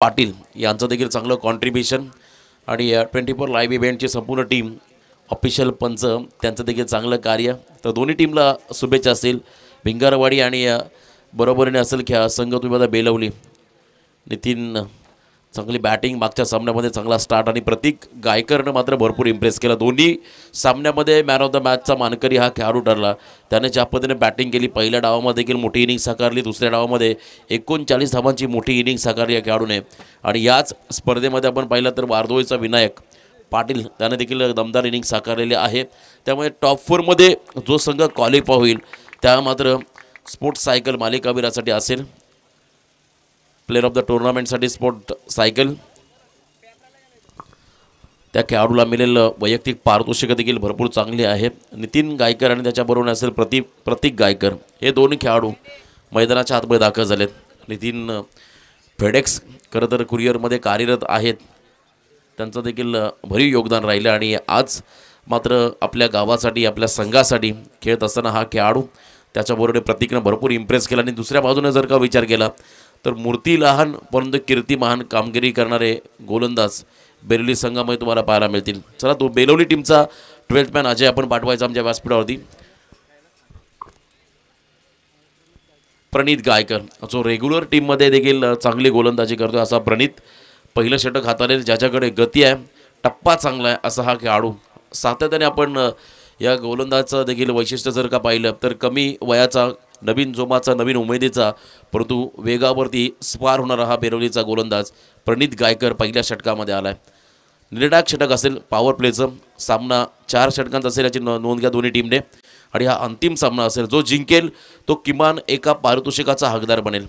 पाटील यांचं देखील चांगलं कॉन्ट्रीब्युशन आणि ट्वेंटी फोर लाईव्ह इव्हेंटची संपूर्ण टीम ऑफिशियल पंच त्यांचं देखील चांगलं कार्य तर दोन्ही टीमला शुभेच्छा असेल भिंगारवाडी आणि बरोबरीने असेल खेळा संघ तुम्ही बेलवली नितीन चांगली बॅटिंग मागच्या सामन्यामध्ये चांगला स्टार्ट आणि प्रतीक गायकरनं मात्र भरपूर इम्प्रेस केला दोन्ही सामन्यामध्ये मॅन ऑफ द मॅचचा मानकरी हा खेळाडू ठरला त्याने ज्या पद्धतीने बॅटिंग केली पहिल्या डावामध्ये देखील मोठी इनिंग साकारली दुसऱ्या डावामध्ये एकोणचाळीस धावांची मोठी इनिंग साकारली या खेळाडूने आणि याच स्पर्धेमध्ये आपण पाहिलं तर वारदोईचा विनायक पाटील त्याने देखील दमदार इनिंग साकारलेली आहे त्यामुळे टॉप फोरमध्ये जो संघ क्वालिफाय होईल त्या मात्र स्पोर्ट्स सायकल मालिकावीरासाठी असेल प्लेअर ऑफ द टुर्नामेंटसाठी स्पोर्ट सायकल त्या खेळाडूला मिळेल वैयक्तिक पारितोषिकं देखील भरपूर चांगली आहे नितीन गायकर आणि त्याच्याबरोबर असेल प्रतीक प्रतीक गायकर हे दोन्ही खेळाडू मैदानाच्या हातमध्ये दाखल झालेत नितीन फेडेक्स खरं तर कुरिअरमध्ये कार्यरत आहेत त्यांचं देखील भरीव योगदान राहिलं आणि आज मात्र आपल्या गावासाठी आपल्या संघासाठी खेळत असताना हा खेळाडू त्याच्याबरोबर प्रतीकनं भरपूर इम्प्रेस केला आणि दुसऱ्या बाजूने जर का विचार केला तर मूर्ती लहान परंतु कीर्ती महान कामगिरी करणारे गोलंदाज बेरवली संघामध्ये तुम्हाला पाहायला मिळतील चला तो बेलवली टीमचा ट्वेल्थ मॅन अजय आपण पाठवायचा आमच्या व्यासपीठावरती प्रणित गायकर जो रेग्युलर टीममध्ये देखील चांगली गोलंदाजी करतो असा प्रणित पहिलं षटक हाताळेल ज्याच्याकडे गती आहे टप्पा चांगला आहे असा हा खेळाडू सातत्याने आपण या गोलंदाजचं देखील वैशिष्ट्य जर का पाहिलं तर कमी वयाचा नवीन जोमाचा नवीन उमेदीचा परंतु वेगावरती स्पार होणारा हा बेरवलीचा गोलंदाज प्रणित गायकर पहिल्या षटकामध्ये आला आहे निर्णायक षटक असेल पॉवर प्लेचं सामना चार षटकांचा असेल याची नोंद घ्या दोन्ही टीमने आणि हा अंतिम सामना असेल जो जिंकेल तो किमान एका पारितोषिकाचा हकदार बनेल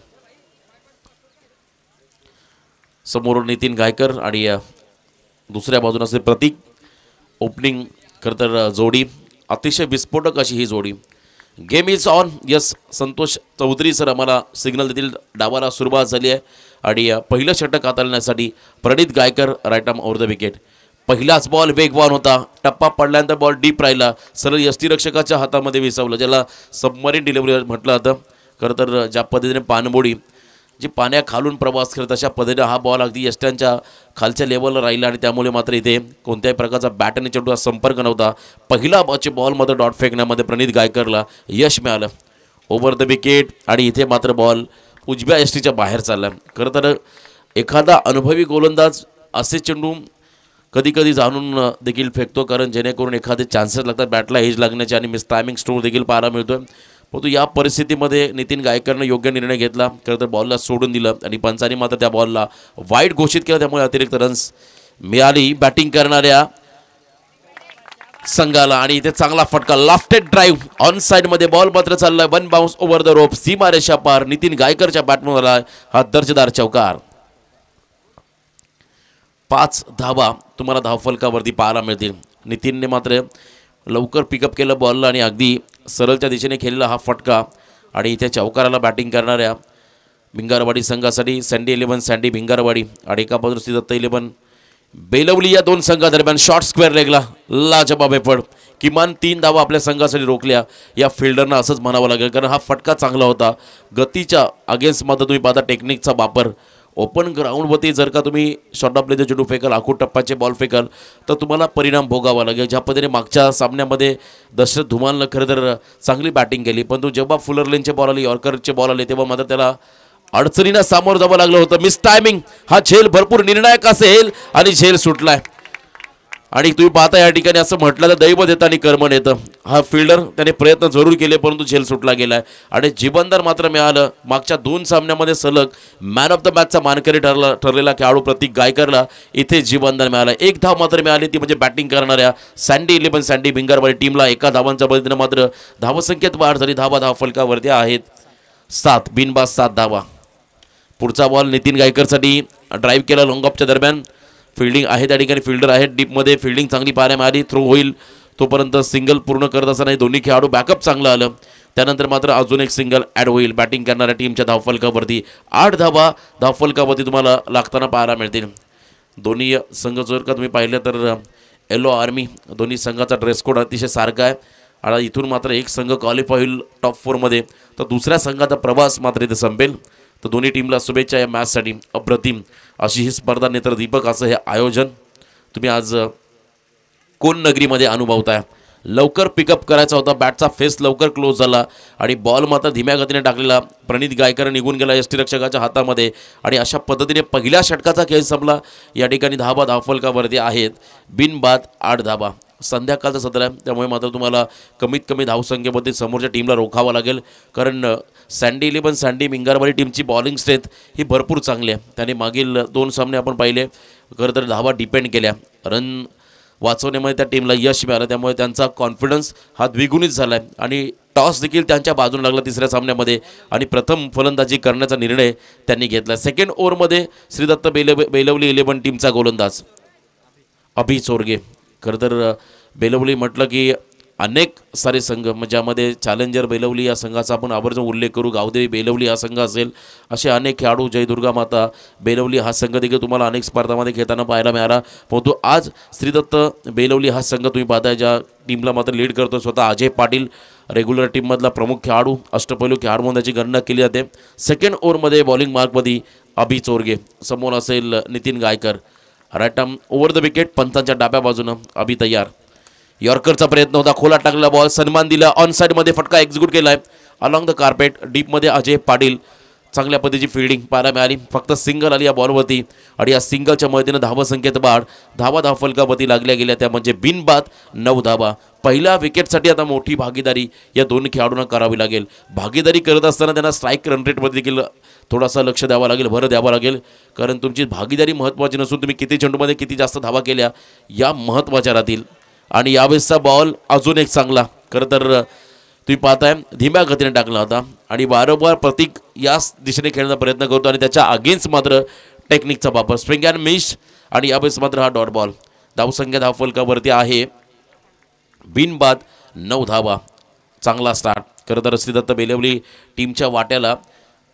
समोर नितीन गायकर आणि दुसऱ्या बाजून असेल प्रतीक ओपनिंग खरं तर जोडी अतिशय विस्फोटक अशी ही जोडी game is on yes Santosh Chaudhari sir आम्हाला सिग्नल देतील डावाला सुरुवात झाली आहे आणि पहिलं षटक हाताळण्यासाठी Pranit Gaikar right arm the wicket पहिलाच बॉल वेगवान होता टप्पा पडल्यानंतर बॉल डीप राहिला सरळ यष्टीरक्षकाच्या हातामध्ये विसावला ज्याला सबमरीन डिलिव्हरी म्हटलं होतं खरं तर ज्या पद्धतीने पानबोडी जी पाण्या खालून प्रवास करत अशा पद्धतीने हा बॉल अगदी यष्ट्यांच्या खालच्या लेवलला राहिला आणि त्यामुळे मात्र इथे कोणत्याही प्रकारचा बॅट आणि चेंडूचा संपर्क नव्हता पहिला बॉलचे बॉलमध्ये डॉट फेकण्यामध्ये प्रणित गायकरला यश मिळालं ओव्हर द विकेट आणि इथे मात्र बॉल उजव्या यष्टीच्या बाहेर चालला खरं तर एखादा अनुभवी गोलंदाज असे चेंडू कधी कधी जाणून देखील फेकतो कारण जेणेकरून एखादे चान्सेस लागतात बॅटला हेज लागण्याचे आणि मिस टायमिंग स्टोर देखील पाहायला मिळतो आहे परंतु या परिस्थितीमध्ये नितीन गायकरनं योग्य निर्णय घेतला खरं तर बॉलला सोडून दिलं आणि पंचानी मात्र त्या बॉलला वाईट घोषित केलं त्यामुळे अतिरिक्त रन्स मिळाली बॅटिंग करणाऱ्या संघाला आणि इथे चांगला फटका लाफ्टेड ड्राईव्ह ऑन साईडमध्ये बॉल मात्र चाललाय one bounce over the rope सीमारेषा पार नितीन गायकरच्या बॅटमधून आला हा दर्जेदार चौकार पाच धावा तुम्हाला धावफलकावरती पाहायला मिळतील नितीनने मात्र लवकर पिकअप केलं बॉलला आणि अगदी सरळच्या दिशेने खेळला हा फटका आणि इथे चौकाराला बॅटिंग करणाऱ्या भिंगारवाडी संघासाठी सँडी इलेव्हन सँडी भिंगारवाडी आणि एका बाजूची दत्त इलेवन बेलवली या दोन संघादरम्यान शॉर्ट स्क्वेअर लेगला लाजबाबे बेपड किमान तीन धावा आपल्या संघासाठी रोखल्या या फिल्डरनं असंच म्हणावं लागेल कारण हा फटका चांगला होता गतीच्या अगेन्स्टमध्ये तुम्ही पाहता टेक्निकचा वापर ओपन ग्राउंडवरती जर का तुम्ही शॉर्ट प्लेचे चेंडू फेकल आखूट टप्पाचे बॉल फेकल तर तुम्हाला परिणाम भोगावा लागेल ज्या पद्धतीने मागच्या सामन्यामध्ये दशरथ धुमालनं खरं तर चांगली बॅटिंग केली परंतु जेव्हा फुलर लेनचे बॉल आले यॉर्करचे बॉल आले तेव्हा मात्र त्याला अडचणींना सामोरं जावं लागलं होतं मिस टायमिंग हा झेल भरपूर निर्णायक असेल आणि झेल सुटलाय आणि तुम्ही पाहता या ठिकाणी असं म्हटलं तर दैव देतं आणि कर्म येतं हा फिल्डर त्याने प्रयत्न जरूर केले परंतु झेल सुटला गेला आहे आणि जीवनदार मात्र मिळालं मागच्या दोन सामन्यामध्ये सलग मॅन ऑफ द मॅचचा मानकरी ठरला ठरलेला खेळाडू प्रतीक गायकरला इथे जीवनदार मिळाला एक धाव मात्र मिळाली ती म्हणजे बॅटिंग करणाऱ्या सँडी इलेव्हन सँडी भिंगारवाडी टीमला एका धावांच्या बळीनं मात्र धावसंख्येत वाढ झाली धावा धाव फलकावरती आहेत सात बिनबाज सात धावा पुढचा बॉल नितीन गायकरसाठी ड्राईव्ह केला लॉंग ऑफच्या दरम्यान फिल्डिंग आहे त्या ठिकाणी फिल्डर आहेत डीपमध्ये फिल्डिंग चांगली पाहायला मारी थ्रो होईल तोपर्यंत सिंगल पूर्ण करत नाही दोन्ही खेळाडू बॅकअप चांगलं आलं त्यानंतर मात्र अजून एक सिंगल ॲड होईल बॅटिंग करणाऱ्या टीमच्या धावफलकावरती आठ धावा धावफलकावरती तुम्हाला लागताना पाहायला मिळतील दोन्ही संघ जर का तुम्ही पाहिलं तर येलो आर्मी दोन्ही संघाचा ड्रेस कोड अतिशय सारखा आहे आणि इथून मात्र एक संघ क्वालिफाय होईल टॉप फोरमध्ये तर दुसऱ्या संघाचा प्रवास मात्र इथे संपेल तर दोन्ही टीमला शुभेच्छा या मॅचसाठी अप्रतिम अशी ही स्पर्धा नेत्र दीपक असं हे आयोजन तुम्ही आज कोण नगरीमध्ये अनुभवताय लवकर पिकअप करायचा होता बॅटचा फेस लवकर क्लोज झाला आणि बॉल मात्र धीम्या गतीने टाकलेला प्रणित गायकर निघून गेला एस हातामध्ये आणि अशा पद्धतीने पहिल्या षटकाचा खेळ संपला या ठिकाणी धाबा वर्दी आहेत बिनबाद आठ धाबा संध्याकाळचा सत्र आहे त्यामुळे मात्र तुम्हाला कमीत कमी धावसंख्येमध्ये समोरच्या टीमला रोखावं लागेल कारण सँडी इलेवन सँडी मिंगारवाली टीमची बॉलिंग स्ट्रेथ ही भरपूर चांगली आहे त्याने मागील दोन सामने आपण पाहिले खरं तर धावा डिपेंड केल्या रन वाचवण्यामध्ये त्या टीमला यश मिळालं त्यामुळे त्यांचा कॉन्फिडन्स हा द्विगुणित झाला आहे आणि टॉस देखील त्यांच्या बाजून लागला तिसऱ्या सामन्यामध्ये आणि प्रथम फलंदाजी करण्याचा निर्णय त्यांनी घेतला सेकंड ओव्हरमध्ये श्रीदत्त बेलव बेलवली इलेव्हन टीमचा गोलंदाज अभि चोरगे खरं तर बेलवली म्हटलं की अनेक सारे संघ म्हणजे ज्यामध्ये चॅलेंजर बेलवली या संघाचा आपण आवर्जून उल्लेख करू गावदेवी बेलवली हा संघ असेल असे अनेक खेळाडू जयदुर्गा माता बेलवली हा संघ देखील तुम्हाला अनेक स्पर्धामध्ये खेळताना पाहायला मिळाला परंतु आज श्रीदत्त बेलवली हा संघ तुम्ही पाहताय ज्या टीमला मात्र लीड करतो स्वतः अजय पाटील रेग्युलर टीममधला प्रमुख खेळाडू अष्टपैलू खेळाडू म्हणून त्याची गणना केली जाते सेकंड ओवरमध्ये बॉलिंग मार्कमध्ये अभि चोरगे समोर असेल Nitin Gaikar right over the wicket पंचांच्या डाब्या बाजूनं अभि तयार यॉर्करचा प्रयत्न होता खोला टाकला बॉल सन्मान दिला ऑन साईडमध्ये फटका एक्झिक्यूट केला आहे अलॉंग द कार्पेट डीपमध्ये अजय पाटील चांगल्या पद्धतीची फिल्डिंग पाहायला मिळाली फक्त सिंगल आली या बॉलवरती आणि या सिंगलच्या मदतीनं धावा संख्येत बाळ धावा धाव फलकावरती लागल्या गेल्या त्या म्हणजे बिनबाद नऊ धावा पहिल्या विकेटसाठी आता मोठी भागीदारी या दोन खेळाडूंना करावी लागेल भागीदारी करत असताना त्यांना स्ट्राईक रन रेटमध्ये देखील थोडासा लक्ष द्यावा लागेल भर द्यावा लागेल कारण तुमची भागीदारी महत्त्वाची नसून तुम्ही किती चेंडूमध्ये किती जास्त धावा केल्या या महत्त्वाच्या राहतील आणि यावेळेसचा बॉल अजून एक चांगला खरं तर तुम्ही पाहताय धीम्या गतीने टाकला होता आणि वारंवार प्रतीक याच दिशेने खेळण्याचा प्रयत्न करतो आणि त्याच्या अगेन्स्ट मात्र टेक्निकचा वापर स्प्रिंग अँड मिश आणि यावेळेस मात्र हा डॉट बॉल धावसंख्या धाव फलकावरती आहे बिनबाद नऊ धावा चांगला स्टार्ट खरं तर श्रीदत्त बेलवली टीमच्या वाट्याला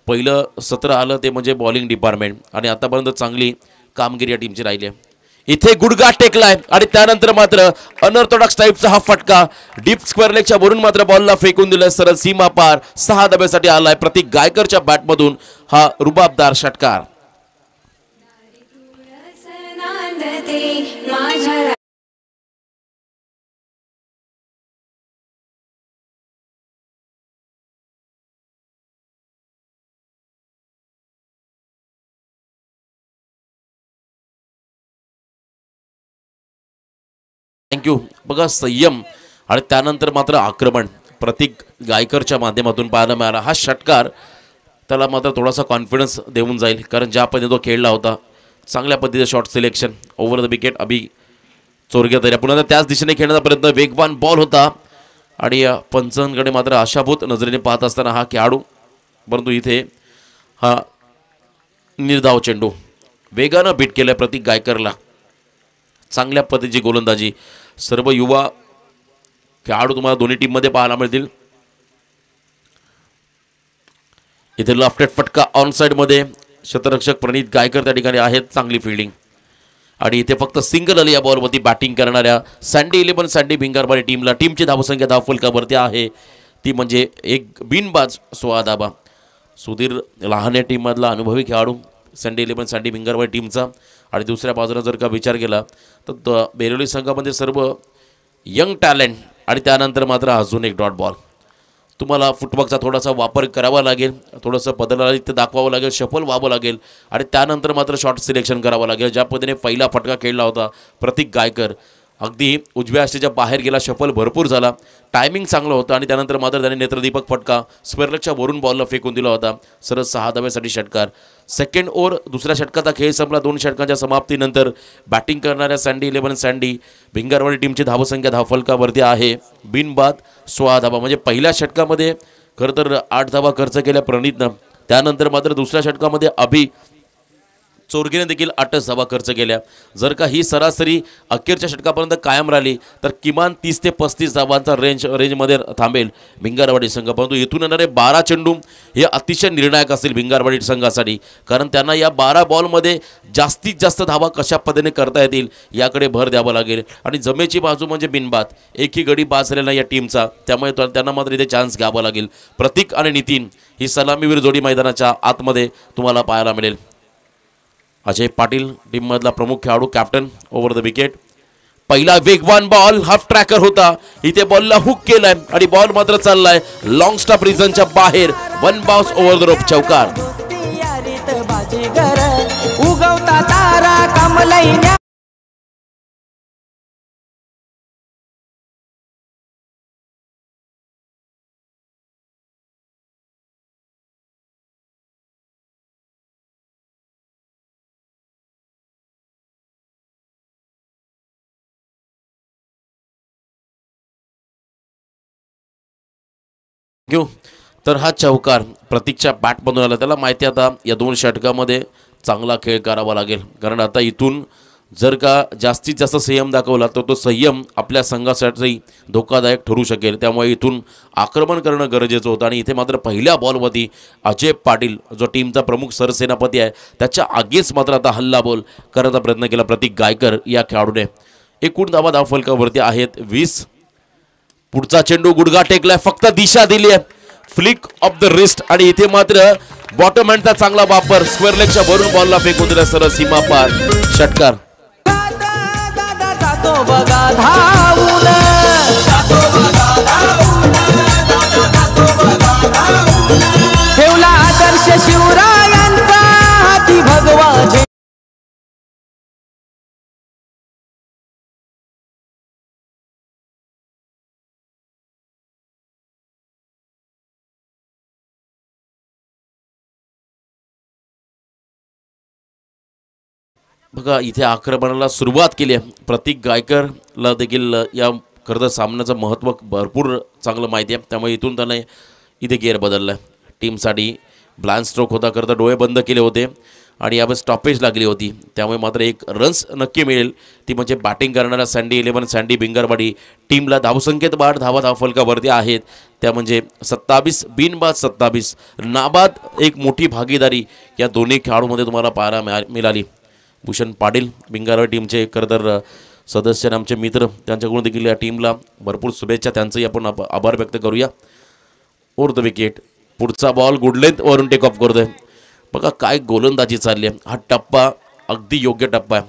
पहिलं सत्र आलं ते म्हणजे बॉलिंग डिपार्टमेंट आणि आतापर्यंत चांगली कामगिरी या टीमची राहिली आहे इथे गुडगा टेकलाय आणि त्यानंतर मात्र अनऑर्थोडॉक्स टाईपचा हा फटका डीप स्क्वेअर लेगच्या वरून मात्र बॉलला फेकून दिलाय सरळ सीमा पार सहा डब्यासाठी आलाय प्रतीक गायकरच्या बॅटमधून हा रुबाबदार षटकार थँक्यू बघा संयम आणि त्यानंतर मात्र आक्रमण प्रतीक गायकरच्या माध्यमातून पाहायला मिळाला हा षटकार त्याला मात्र थोडासा कॉन्फिडन्स देऊन जाईल कारण ज्या पद्धतीने तो खेळला होता चांगल्या पद्धतीचं shot selection over the wicket Abhi चोरग्या तरी पुन्हा त्याच दिशेने खेळण्याचा प्रयत्न वेगवान बॉल होता आणि पंचांकडे मात्र आशाभूत नजरेने पाहत असताना हा खेळाडू परंतु इथे हा निर्धाव चेंडू वेगानं बीट केल्या प्रतीक गायकरला चांगल्या पद्धतीची गोलंदाजी सर्व युवा खेळाडू तुम्हाला दोन्ही टीममध्ये पाहायला मिळतील इथे लॉफ्टेड फटका ऑन साईडमध्ये शतरक्षक प्रणित गायकर त्या ठिकाणी आहेत चांगली फिल्डिंग आणि इथे फक्त सिंगल अली या बॉलवरती बॅटिंग करणाऱ्या सँडी इलेव्हन सँडी भिंगारबारी टीमला टीमची धावसंख्या धाव फुलकावरती आहे ती म्हणजे एक बिनबाज सोळा सुधीर लहान या टीममधला अनुभवी खेळाडू संडे इलेव्हन सँडी भिंगारवाडी टीमचा आणि दुसऱ्या बाजूला जर का विचार केला तर बेरोली संघामध्ये सर्व यंग टॅलेंट आणि त्यानंतर मात्र अजून एक डॉट बॉल तुम्हाला फुटबॉलचा थोडासा वापर करावा लागेल थोडंसं इथं दाखवावं लागेल शफल व्हावं लागेल आणि त्यानंतर मात्र शॉर्ट सिलेक्शन करावं लागेल ज्या पद्धतीने पहिला फटका खेळला होता प्रतीक गायकर अगदी उजव्या अष्टेच्या बाहेर गेला शफल भरपूर झाला टायमिंग चांगलं होतं आणि त्यानंतर मात्र त्याने नेत्रदीपक फटका स्पर्लकच्या वरून बॉलला फेकून दिला होता सरस सहा धाव्यासाठी षटकार सेकंड ओव्हर दुसऱ्या षटकाचा खेळ संपला दोन षटकांच्या समाप्तीनंतर बॅटिंग करणाऱ्या सँडी इलेव्हन सँडी भिंगारवाडी टीमची धावसंख्या धावफलकावरती आहे बिनबाद सोळा धावा म्हणजे पहिल्या षटकामध्ये खरं तर आठ धावा खर्च केल्या प्रणितनं त्यानंतर मात्र दुसऱ्या षटकामध्ये अभि चोरगीने देखील आठ सभा खर्च केल्या जर का ही सरासरी अखेरच्या षटकापर्यंत कायम राहिली तर किमान तीस ते पस्तीस धावांचा रेंज रेंजमध्ये थांबेल भिंगारवाडी संघ परंतु इथून येणारे बारा चेंडू हे अतिशय निर्णायक असतील भिंगारवाडी संघासाठी कारण त्यांना या बारा बॉलमध्ये जास्तीत जास्त धावा कशा पद्धतीने करता येतील याकडे भर द्यावा लागेल आणि जमेची बाजू म्हणजे बिनबात एकही गडी बाद झालेला या टीमचा त्यामुळे त्यांना मात्र इथे चान्स घ्यावा लागेल प्रतीक आणि नितीन ही सलामीवीर जोडी मैदानाच्या आतमध्ये तुम्हाला पाहायला मिळेल अजय पाटील मधला प्रमुख खेळाडू कॅप्टन ओव्हर द विकेट पहिला वेगवान बॉल हाफ ट्रॅकर होता इथे बॉलला हुक केलाय आणि बॉल मात्र चाललाय लॉंग स्टॉप रिझनच्या बाहेर one bounce over the rope चौकार घेऊ तर हा चौकार प्रतीकच्या बॅटमधून आला त्याला माहिती आता या दोन षटकामध्ये चांगला खेळ करावा लागेल कारण आता इथून जर का जास्तीत जास्त संयम दाखवला तर तो संयम आपल्या संघासाठी धोकादायक ठरू शकेल त्यामुळे इथून आक्रमण करणं गरजेचं होतं आणि इथे मात्र पहिल्या बॉलमध्ये अजय पाटील जो टीमचा प्रमुख सरसेनापती आहे त्याच्या आगीच मात्र आता हल्ला बोल करायचा प्रयत्न केला प्रतीक गायकर या खेळाडूने एकूण दावा दाफलकावरती आहेत वीस पुढचा चेंडू गुडगा टेकलाय फक्त दिशा दिली आहे फ्लिक ऑफ द रिस्ट आणि इथे मात्र बॉटम हँडचा चांगला वापर स्क्वेअर लेगच्या भरून बॉलला फेकून दिला सरळ सीमा पार षटकार ठेवला आदर्श शिवरायांचा हाती भगवा बघा इथे आक्रमणाला सुरुवात केली आहे प्रतीक गायकरला देखील या खरं सामन्याचं महत्त्व भरपूर चांगलं माहिती आहे त्यामुळे इथून त्याने इथे गेअर बदललं आहे टीमसाठी ब्लँड स्ट्रोक होता खरं तर डोळे बंद केले होते आणि यावेळेस स्टॉपेज लागली होती त्यामुळे मात्र एक रन्स नक्की मिळेल ती म्हणजे बॅटिंग करणारा सँडी इलेव्हन सँडी बिंगरवाडी टीमला धावसंख्येत बाहेर धावा धावफलकावरती आहेत त्या म्हणजे सत्तावीस बिनबाद सत्तावीस नाबाद एक मोठी भागीदारी या दोन्ही खेळाडूमध्ये तुम्हाला पाहायला मिळाली भूषण पाटील बिंगारवे टीमचे खरं सदस्य आणि आमचे मित्र त्यांच्याकडून देखील या टीमला भरपूर शुभेच्छा त्यांचंही आपण आभार व्यक्त करूया ओर द विकेट पुढचा बॉल गुडलेत वरून टेक ऑफ करतोय बघा काय गोलंदाजी चालली आहे हा टप्पा अगदी योग्य टप्पा आहे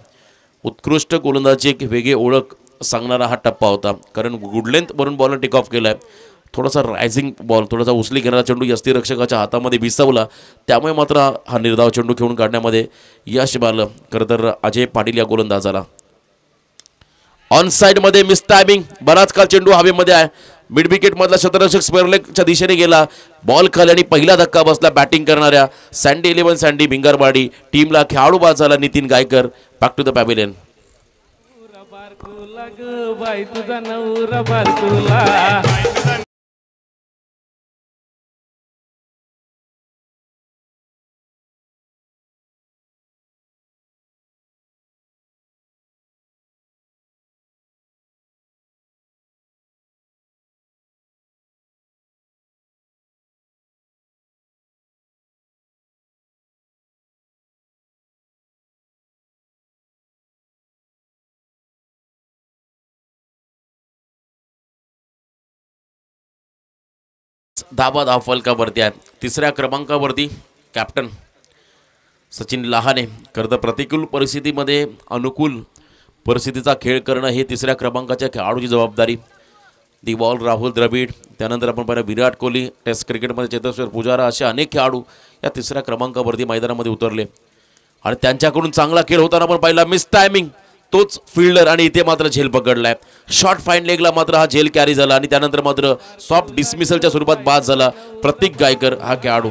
उत्कृष्ट गोलंदाजी एक वेगळी ओळख सांगणारा हा टप्पा होता कारण गुडलेंथवरून बॉलने टेक ऑफ केला आहे थोडासा रायझिंग बॉल थोडासा उसली घेणारा चेंडू यष्टीरक्षकाच्या हातामध्ये भिसवला त्यामुळे मात्र हा निर्धाव चेंडू खेळून काढण्यामध्ये यश मिळालं खरं तर अजय पाटील या गोलंदाजाला ऑन साईडमध्ये मिस टायमिंग बराच काळ चेंडू हवेमध्ये आहे मिड मधला शतरक्षक स्पेरलेकच्या दिशेने गेला बॉल खाली आणि पहिला धक्का बसला बॅटिंग करणाऱ्या सँडी इलेव्हन सँडी भिंगारवाडी टीमला खेळाडू बाद झाला Nitin Gaikar back to the pavilion धाबा फलकावरती आहेत तिसऱ्या क्रमांकावरती कॅप्टन सचिन लहाने खरं तर प्रतिकूल परिस्थितीमध्ये अनुकूल परिस्थितीचा खेळ करणं हे तिसऱ्या क्रमांकाच्या खेळाडूची जबाबदारी दी बॉल राहुल द्रविड त्यानंतर आपण पाहिलं विराट कोहली टेस्ट क्रिकेटमध्ये चेतेश्वर पुजारा असे अनेक खेळाडू या तिसऱ्या क्रमांकावरती मैदानामध्ये उतरले आणि त्यांच्याकडून चांगला खेळ होताना पण पाहिला मिस टायमिंग तोच फिल्डर आणि इथे मात्र झेल पकडलाय शॉर्ट फाईन लेगला मात्र हा झेल कॅरी झाला आणि त्यानंतर मात्र सॉफ्ट डिसमिसलच्या स्वरूपात बाद झाला प्रतीक गायकर हा खेळाडू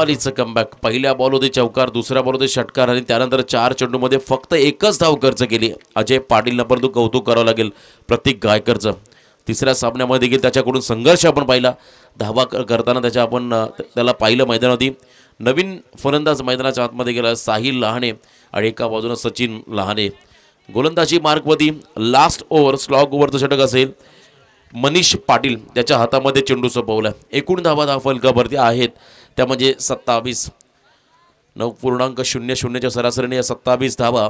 अलीचं कमबॅक पहिल्या बॉलमध्ये चौकार दुसऱ्या बॉलमध्ये षटकार आणि त्यानंतर चार चेंडूमध्ये फक्त एकच धाव खर्च केली अजय पाटीलला परंतु कौतुक करावं लागेल प्रतीक गायकरचं तिसऱ्या सामन्यामध्ये देखील त्याच्याकडून संघर्ष आपण पाहिला धावा करताना त्याच्या आपण त्याला पाहिलं मैदानावरती नवीन फलंदाज मैदानाच्या आतमध्ये गेला साहिल लहाणे आणि एका बाजूनं सचिन लहाणे गोलंदाजी मार्कवरती लास्ट ओव्हर स्लॉग ओव्हरचं षटक असेल मनीष पाटील त्याच्या हातामध्ये चेंडू आहे एकूण धावा धाव फलकावरती आहेत त्या म्हणजे सत्तावीस नऊ पूर्णांक शून्य शून्यच्या सरासरीने या सत्तावीस धावा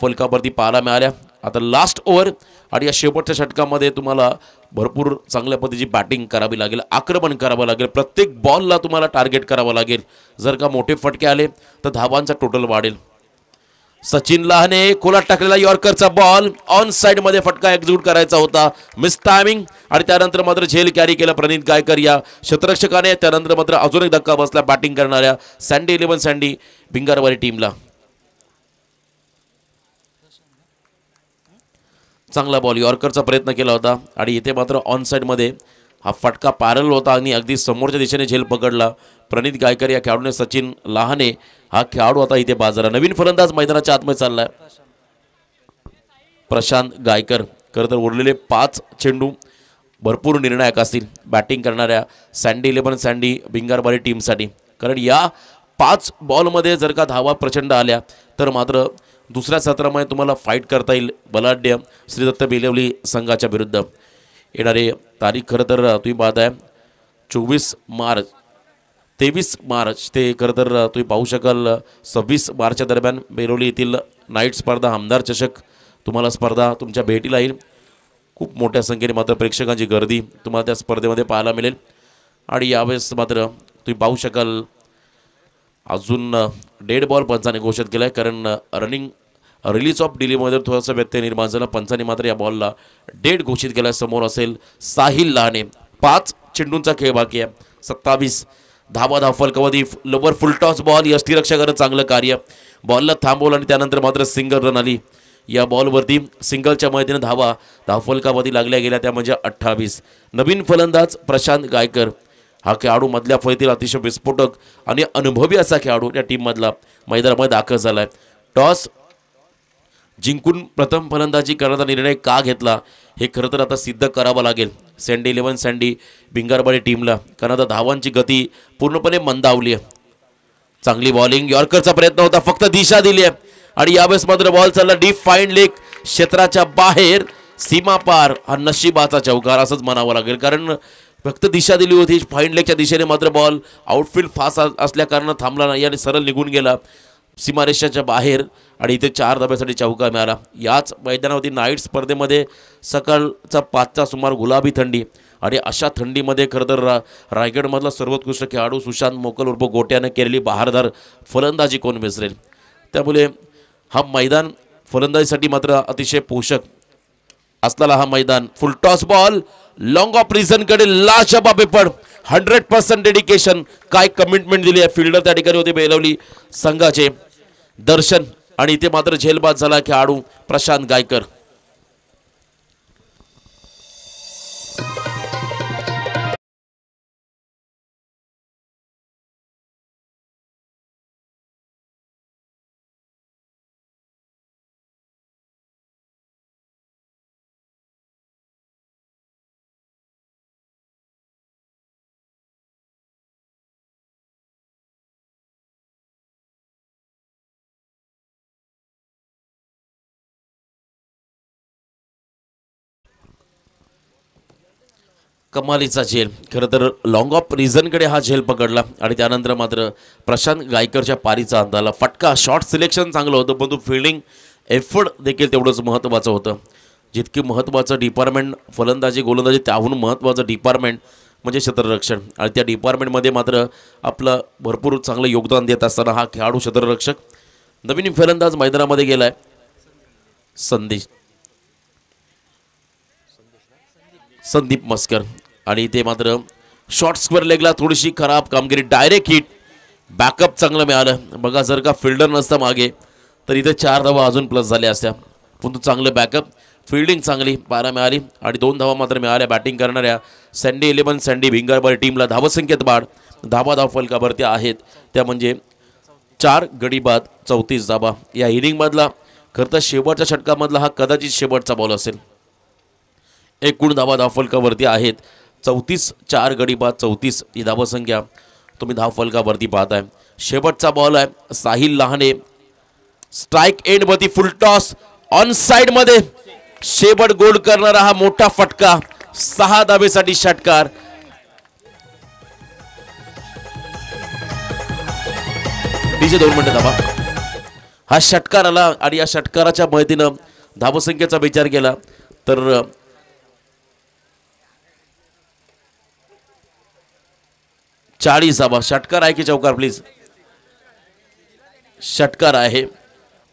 फलकावरती पाहायला मिळाल्या आता लास्ट ओव्हर आणि या शेवटच्या षटकामध्ये तुम्हाला भरपूर चांगल्या पद्धतीची बॅटिंग करावी लागेल आक्रमण करावं लागेल प्रत्येक बॉलला तुम्हाला टार्गेट करावं लागेल जर का मोठे फटके आले तर धावांचा टोटल वाढेल सचिन लहाने खोलात टाकलेला यॉर्करचा बॉल ऑन साइड मध्ये फटका एक्झिक्यूट करायचा होता मिस टायमिंग आणि त्यानंतर मात्र झेल कॅरी केला प्रणित गायकर या शतरक्षकाने त्यानंतर मात्र अजून एक धक्का बसला बॅटिंग करणाऱ्या सँडी इलेव्हन सँडी भिंगारवारी टीमला चांगला बॉल यॉर्करचा प्रयत्न केला होता आणि इथे मात्र ऑन साइडमध्ये हा फटका पॅरल होता आणि अगदी समोरच्या दिशेने झेल पकडला प्रणित गायकर या खेळाडूने सचिन लहाने हा खेळाडू आता इथे बाजारा नवीन फलंदाज मैदानाच्या आतमध्ये चाललाय प्रशांत गायकर खरं तर उरलेले पाच चेंडू भरपूर निर्णायक असतील बॅटिंग करणाऱ्या सँडी इलेव्हन सँडी भिंगारबारी टीमसाठी कारण या पाच बॉलमध्ये जर का धावा प्रचंड आल्या तर मात्र दुसऱ्या सत्रामध्ये तुम्हाला फाईट करता येईल बलाढ्य श्रीदत्त बेलेवली संघाच्या विरुद्ध येणारे तारीख खरं तर तुम्ही पाहताय चोवीस मार्च तेवीस मार्च ते खरं तर तुम्ही पाहू शकाल सव्वीस मार्चच्या दरम्यान बेरोली येथील नाईट स्पर्धा आमदार चषक तुम्हाला स्पर्धा तुमच्या भेटीला येईल खूप मोठ्या संख्येने मात्र प्रेक्षकांची गर्दी तुम्हाला त्या स्पर्धेमध्ये पाहायला मिळेल आणि यावेळेस मात्र तुम्ही पाहू शकाल अजून डेड बॉल पंचाने घोषित केला आहे कारण रनिंग रिलीज ऑफ डिलीमध्ये थोडासा व्यत्यय निर्माण झाला पंचाने मात्र या बॉलला डेड घोषित केला समोर असेल साहिल लहाने पाच चेंडूंचा खेळ बाकी आहे सत्तावीस धावा धाव फलकवधी लवर फुलटॉस बॉल करत चांगलं कार्य बॉलला थांबवलं आणि त्यानंतर मात्र सिंगल रन आली या बॉलवरती सिंगलच्या मदतीने धावा फलकावधी लागल्या गेल्या त्या म्हणजे अठ्ठावीस नवीन फलंदाज प्रशांत गायकर हा खेळाडू मधल्या फळीतील अतिशय विस्फोटक आणि अनुभवी असा खेळाडू या टीममधला मैदानामध्ये दाखल झाला आहे टॉस जिंकून प्रथम फलंदाजी करण्याचा निर्णय का घेतला हे खरं तर आता सिद्ध करावं लागेल सँडी इलेव्हन सँडी भिंगारबाडी टीमला कारण आता धावांची गती पूर्णपणे मंदावली आहे चांगली बॉलिंग यॉर्करचा प्रयत्न होता फक्त दिशा दिली आहे आणि यावेळेस मात्र बॉल चालला डीप फाईन लेक क्षेत्राच्या बाहेर सीमापार हा नशिबाचा चौकार असंच म्हणावं लागेल कारण फक्त दिशा दिली होती फाईन लेकच्या दिशेने मात्र बॉल आउटफील्ड फास्ट असल्या कारण थांबला नाही आणि सरळ निघून गेला सीमारेषाच्या बाहेर आणि इथे चार धाब्यासाठी चौका मिळाला याच मैदानावरती नाईट स्पर्धेमध्ये सकाळचा पाचचा सुमार गुलाबी थंडी आणि अशा थंडीमध्ये खरं तर रा रायगडमधला सर्वोत्कृष्ट खेळाडू सुशांत मोकल उर्फ गोट्यानं केलेली बहारदार फलंदाजी कोण विसरेल त्यामुळे हा मैदान फलंदाजीसाठी मात्र अतिशय पोषक असलेला हा मैदान फुलटॉस बॉल लॉंग ऑफ रिझनकडे लाशा बाबेपड हंड्रेड पर्सेंट डेडिकेशन काय कमिटमेंट दिली आहे फिल्डर त्या ठिकाणी होते बेलवली संघाचे दर्शन आणि इथे मात्र झेलबाद झाला खेळाडू प्रशांत गायकर कमालीचा झेल खरं तर लॉंग ऑफ रिझनकडे हा झेल पकडला आणि त्यानंतर मात्र प्रशांत गायकरच्या पारीचा अंदाला फटका शॉर्ट सिलेक्शन चांगलं होतं परंतु फिल्डिंग एफर्ट देखील तेवढंच महत्त्वाचं होतं जितके महत्त्वाचं डिपार्टमेंट फलंदाजी गोलंदाजी त्याहून महत्त्वाचं डिपार्टमेंट म्हणजे क्षेत्ररक्षण आणि त्या डिपार्टमेंटमध्ये मात्र आपलं भरपूर चांगलं योगदान देत असताना हा खेळाडू क्षेत्ररक्षक नवीन फलंदाज मैदानामध्ये गेला आहे संदेश संदीप मस्कर आणि ते मात्र शॉर्ट स्क्वेअर लेगला थोडीशी खराब कामगिरी डायरेक्ट हिट बॅकअप चांगलं मिळालं बघा जर का फिल्डर नसता मागे तर इथे चार धावा अजून प्लस झाल्या असत्या परंतु चांगलं बॅकअप फिल्डिंग चांगली पाहायला मिळाली आणि दोन धावा मात्र मिळाल्या बॅटिंग करणाऱ्या सँडी इलेव्हन सँडी भिंगारबार टीमला धावसंख्येत बाढ धावा धाव फलकावरती आहेत त्या म्हणजे चार गडीबाद चौतीस धाबा या इनिंगमधला खरं तर शेवटच्या षटकामधला हा कदाचित शेवटचा बॉल असेल एकूण धावा फलकावरती आहेत चौतीस चार गडी बाद चौतीस ही धावसंख्या तुम्ही धावफलकावरती पाहताय शेवटचा बॉल आहे साहिल लहाने स्ट्राईक एंडवरती फुल टॉस ऑन साइड मध्ये शेवट गोल करणारा हा मोठा फटका सहा धावेसाठी षटकार दोन मिनटं धाबा हा षटकार आला आणि या षटकाराच्या मदतीनं धावसंख्येचा विचार केला तर चाळीस धावा षटकार आहे की चौकार प्लीज षटकार आहे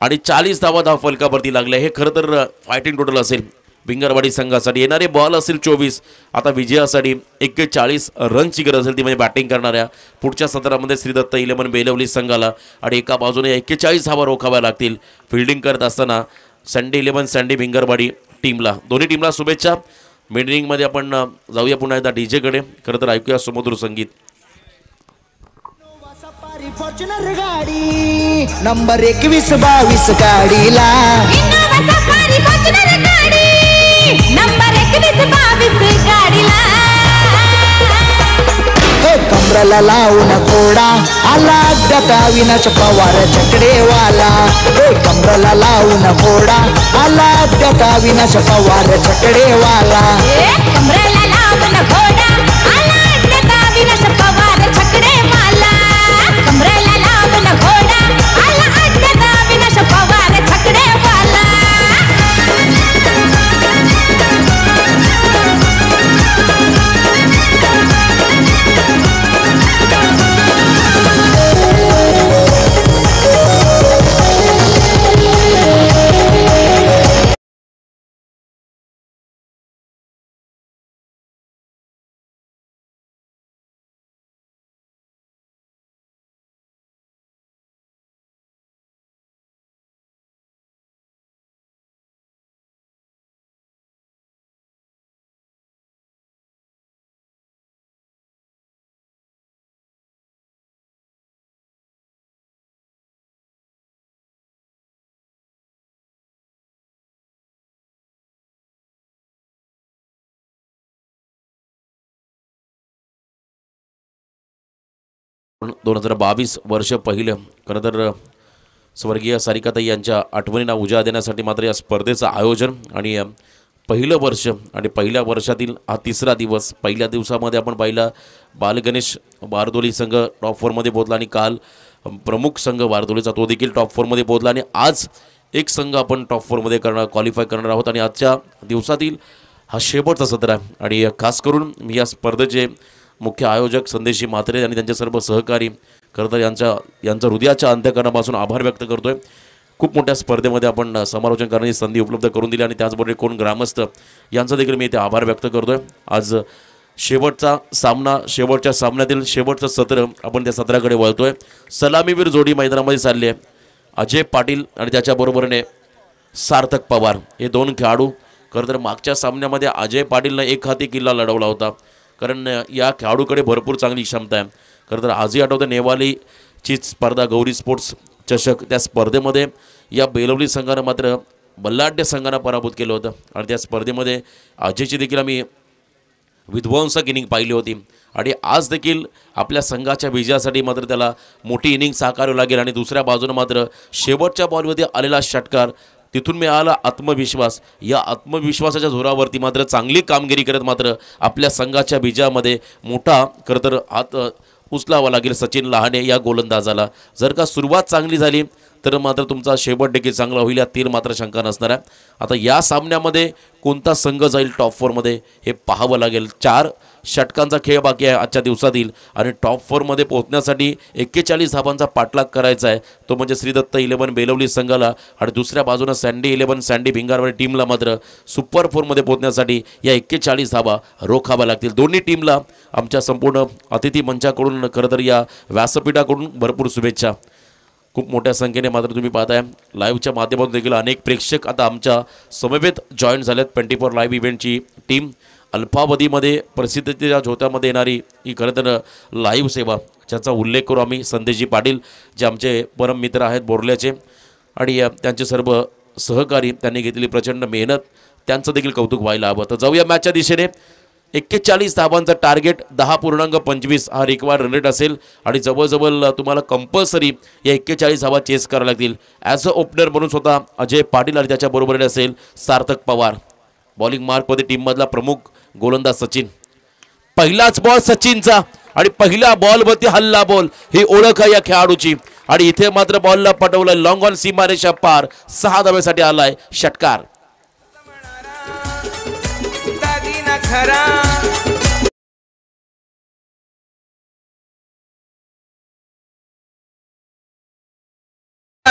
आणि चाळीस धावा धाव फलकावरती लागले हे खरं तर फायटिंग टोटल असेल बिंगरवाडी संघासाठी येणारे बॉल असेल चोवीस आता विजयासाठी एक्केचाळीस रनची गरज असेल ती म्हणजे बॅटिंग करणाऱ्या पुढच्या सत्रामध्ये श्रीदत्त इलेव्हन बेलवली संघाला आणि एका बाजूने एक्केचाळीस धावा रोखाव्या लागतील फिल्डिंग करत असताना संडे इलेवन संडे बिंगरवाडी टीमला दोन्ही टीमला शुभेच्छा मिडनिंगमध्ये आपण जाऊया पुन्हा एकदा डीजेकडे खरं तर ऐकूया सुमधुर संगीत फॉर्च्युनर गाडी नंबर एकवीस बावीस गाडीला हो, कमराला लावून घोडा आला अड्ड्यात अविनाश पवार चकडेवाला हे हो, लावून घोडा आला अड्ड्यात अविनाश पवार चकडेवाला कमरला लावून घोडा दोन हजार बावीस वर्ष पहिलं खरं तर स्वर्गीय सारिकाताई यांच्या आठवणींना उजाळा देण्यासाठी मात्र या स्पर्धेचं आयोजन आणि पहिलं वर्ष आणि पहिल्या वर्षातील हा तिसरा दिवस पहिल्या दिवसामध्ये आपण पाहिला बालगणेश बारदोली संघ टॉप फोरमध्ये पोहोचला आणि काल प्रमुख संघ बारदोलीचा तो देखील टॉप फोरमध्ये पोहोचला आणि आज एक संघ आपण टॉप फोरमध्ये करणार क्वालिफाय करणार आहोत आणि आजच्या दिवसातील हा शेवटचा सत्र आहे आणि खास करून मी या स्पर्धेचे मुख्य आयोजक संदेशी म्हात्रे आणि त्यांचे सर्व सहकारी खरं तर यांच्या यांच्या हृदयाच्या अंत्यकरणापासून आभार व्यक्त करतो आहे खूप मोठ्या स्पर्धेमध्ये आपण समालोचन करण्याची संधी उपलब्ध करून दिली आणि त्याचबरोबर कोण ग्रामस्थ यांचा देखील मी इथे आभार व्यक्त करतो आहे आज शेवटचा सामना शेवटच्या सामन्यातील शेवटचं सत्र आपण त्या सत्राकडे वळतो आहे सलामीवीर जोडी मैदानामध्ये चालली आहे अजय पाटील आणि त्याच्याबरोबरने सार्थक पवार हे दोन खेळाडू खरं तर मागच्या सामन्यामध्ये अजय पाटीलनं एक हाती किल्ला लढवला होता कारण या खेळाडूकडे भरपूर चांगली क्षमता आहे खरं तर आजही आठवतं नेवालीची स्पर्धा गौरी स्पोर्ट्स चषक त्या स्पर्धेमध्ये या बेलवली संघानं मात्र बल्लाढ्य संघानं पराभूत केलं होतं आणि त्या स्पर्धेमध्ये आजीची देखील आम्ही विध्वंसक इनिंग पाहिली होती आणि आज देखील आपल्या संघाच्या विजयासाठी मात्र त्याला मोठी इनिंग साकारावी लागेल आणि दुसऱ्या बाजूनं मात्र शेवटच्या बॉलमध्ये आलेला षटकार तिथून मिळाला आत्मविश्वास या आत्मविश्वासाच्या जोरावरती मात्र चांगली कामगिरी करत मात्र आपल्या संघाच्या बीजामध्ये मोठा खरं तर आत उचलावा लागेल सचिन लहाने या गोलंदाजाला जर का सुरुवात चांगली झाली तर मात्र तुमचा शेवट देखील चांगला होईल या तीन मात्र शंका नसणार आहे आता या सामन्यामध्ये कोणता संघ जाईल टॉप फोरमध्ये हे पाहावं लागेल चार षटकांचा खेळ बाकी आहे आजच्या दिवसातील आणि टॉप फोरमध्ये पोहोचण्यासाठी एक्केचाळीस धाबांचा पाठलाग करायचा आहे तो म्हणजे श्रीदत्त इलेव्हन बेलवली संघाला आणि दुसऱ्या बाजूनं सँडी इलेव्हन सँडी भिंगारवाडी टीमला मात्र सुपर फोरमध्ये पोहोचण्यासाठी या एक्केचाळीस धाबा रोखाव्या लागतील दोन्ही टीमला आमच्या संपूर्ण अतिथी मंचाकडून खरं तर या व्यासपीठाकडून भरपूर शुभेच्छा खूप मोठ्या संख्येने मात्र तुम्ही पाहताय लाईव्हच्या माध्यमातून देखील अनेक प्रेक्षक आता आमच्या समवेत जॉईन झालेत ट्वेंटी फोर लाईव्ह इव्हेंटची टीम अल्पावधीमध्ये प्रसिद्धतेच्या झोत्यामध्ये येणारी ही खरं तर लाईव्ह सेवा ज्याचा उल्लेख करू आम्ही संदेशजी पाटील जे आमचे परम मित्र आहेत बोरल्याचे आणि त्यांचे सर्व सहकारी त्यांनी घेतलेली प्रचंड मेहनत त्यांचं देखील कौतुक व्हायला हवं तर जाऊया मॅचच्या दिशेने एक्केचाळीस धाबांचा टार्गेट दहा पूर्णांक पंचवीस हा रिक्वायर्ड रन रेट असेल आणि जवळजवळ तुम्हाला कंपल्सरी या एक्केचाळीस धावा चेस करावं लागतील ॲज अ ओपनर म्हणून स्वतः अजय पाटील आणि त्याच्याबरोबर असेल सार्थक पवार बॉलिंग मार्कमध्ये टीममधला प्रमुख गोलंदाज सचिन पहिलाच बॉल सचिनचा आणि पहिला बॉलवरती हल्ला बॉल ही ओळख आहे या खेळाडूची आणि इथे मात्र बॉलला पटवलं लॉंग ऑन सीमारेषा पार सहा धाव्यासाठी आलाय षटकार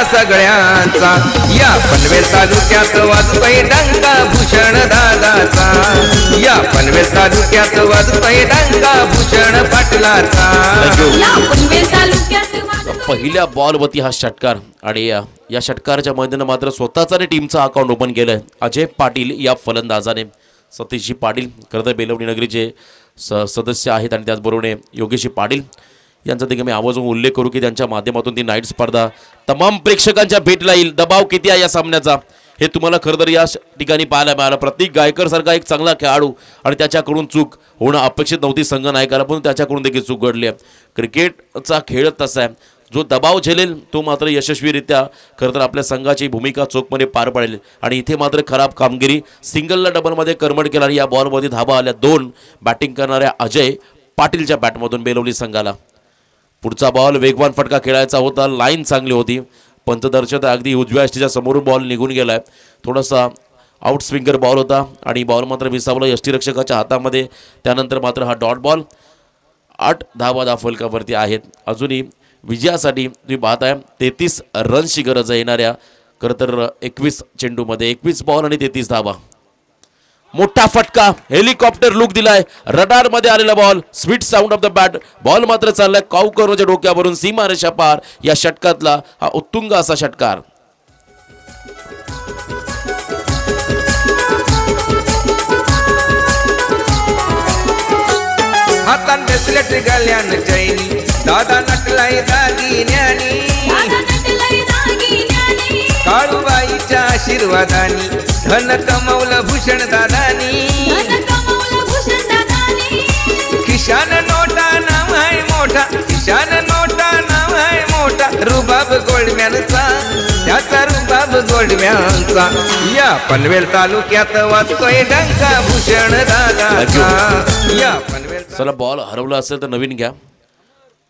सगळ्यांचा या पनवेल तालुक्यात वाजतोय डंका भूषण दादाचा या पनवेल तालुक्यात वाजतोय डंका भूषण पाटलाचा पहिल्या बॉलवरती हा षटकार आणि या षटकारच्या मैदानात मात्र स्वतःचा आणि टीमचा अकाउंट ओपन केलं अजय पाटील या फलंदाजाने सतीशजी पाटील खरं तर बेलवणी नगरीचे स सदस्य आहेत आणि त्याचबरोबर योगेशजी पाटील यांचा देखील मी आवाजून उल्लेख करू की त्यांच्या माध्यमातून ती नाईट स्पर्धा तमाम प्रेक्षकांच्या भेटला येईल दबाव किती आहे या सामन्याचा हे तुम्हाला खरं तर या ठिकाणी पाहायला मिळालं प्रत्येक गायकरसारखा एक चांगला खेळाडू आणि त्याच्याकडून चूक होणं अपेक्षित नव्हती संघ नायकाला पण त्याच्याकडून देखील चूक घडली आहे क्रिकेटचा खेळ तसा आहे जो दबाव झेलेल तो मात्र यशस्वीरित्या खरं तर आपल्या संघाची भूमिका चोखमध्ये पार पाडेल आणि इथे मात्र खराब कामगिरी सिंगलला डबलमध्ये करमट केला आणि या बॉलमध्ये धाबा आल्या दोन बॅटिंग करणाऱ्या अजय पाटीलच्या बॅटमधून बेलवली संघाला पुढचा बॉल वेगवान फटका खेळायचा होता लाईन चांगली होती पंतदर्शता अगदी उजव्या एसटीच्या समोरून बॉल निघून गेला आहे थोडासा आउट स्विंगर बॉल होता आणि बॉल मात्र विसावला यष्टीरक्षकाच्या हातामध्ये त्यानंतर मात्र हा डॉट बॉल आठ धावा दहा फलकावरती आहेत अजूनही विजयासाठी तुम्ही पाहताय तेहतीस रन्सची गरज आहे येणाऱ्या खरं तर एकवीस चेंडूमध्ये एकवीस बॉल आणि तेहतीस धावा मोठा फटका हेलिकॉप्टर लुक दिलाय रडार मध्ये आलेला ball sweet sound of the bat ball मात्र चाललाय करोच्या डोक्यावरून सीमा रेषा पार या षटकातला हा उत्तुंग असा षटकार दादा आशीर्वादानी धन कमवलं भूषण दादानी किशान नोटा नाम आहे मोठा किशान नोटा नाव आहे मोठा रुबाब गोल्डम्यानचा त्याचा रुबाब गोल्डम्यानचा या पनवेल तालुक्यात वाचतोय डंका भूषण दादाचा या पनवेल चला बॉल हरवला असेल तर नवीन घ्या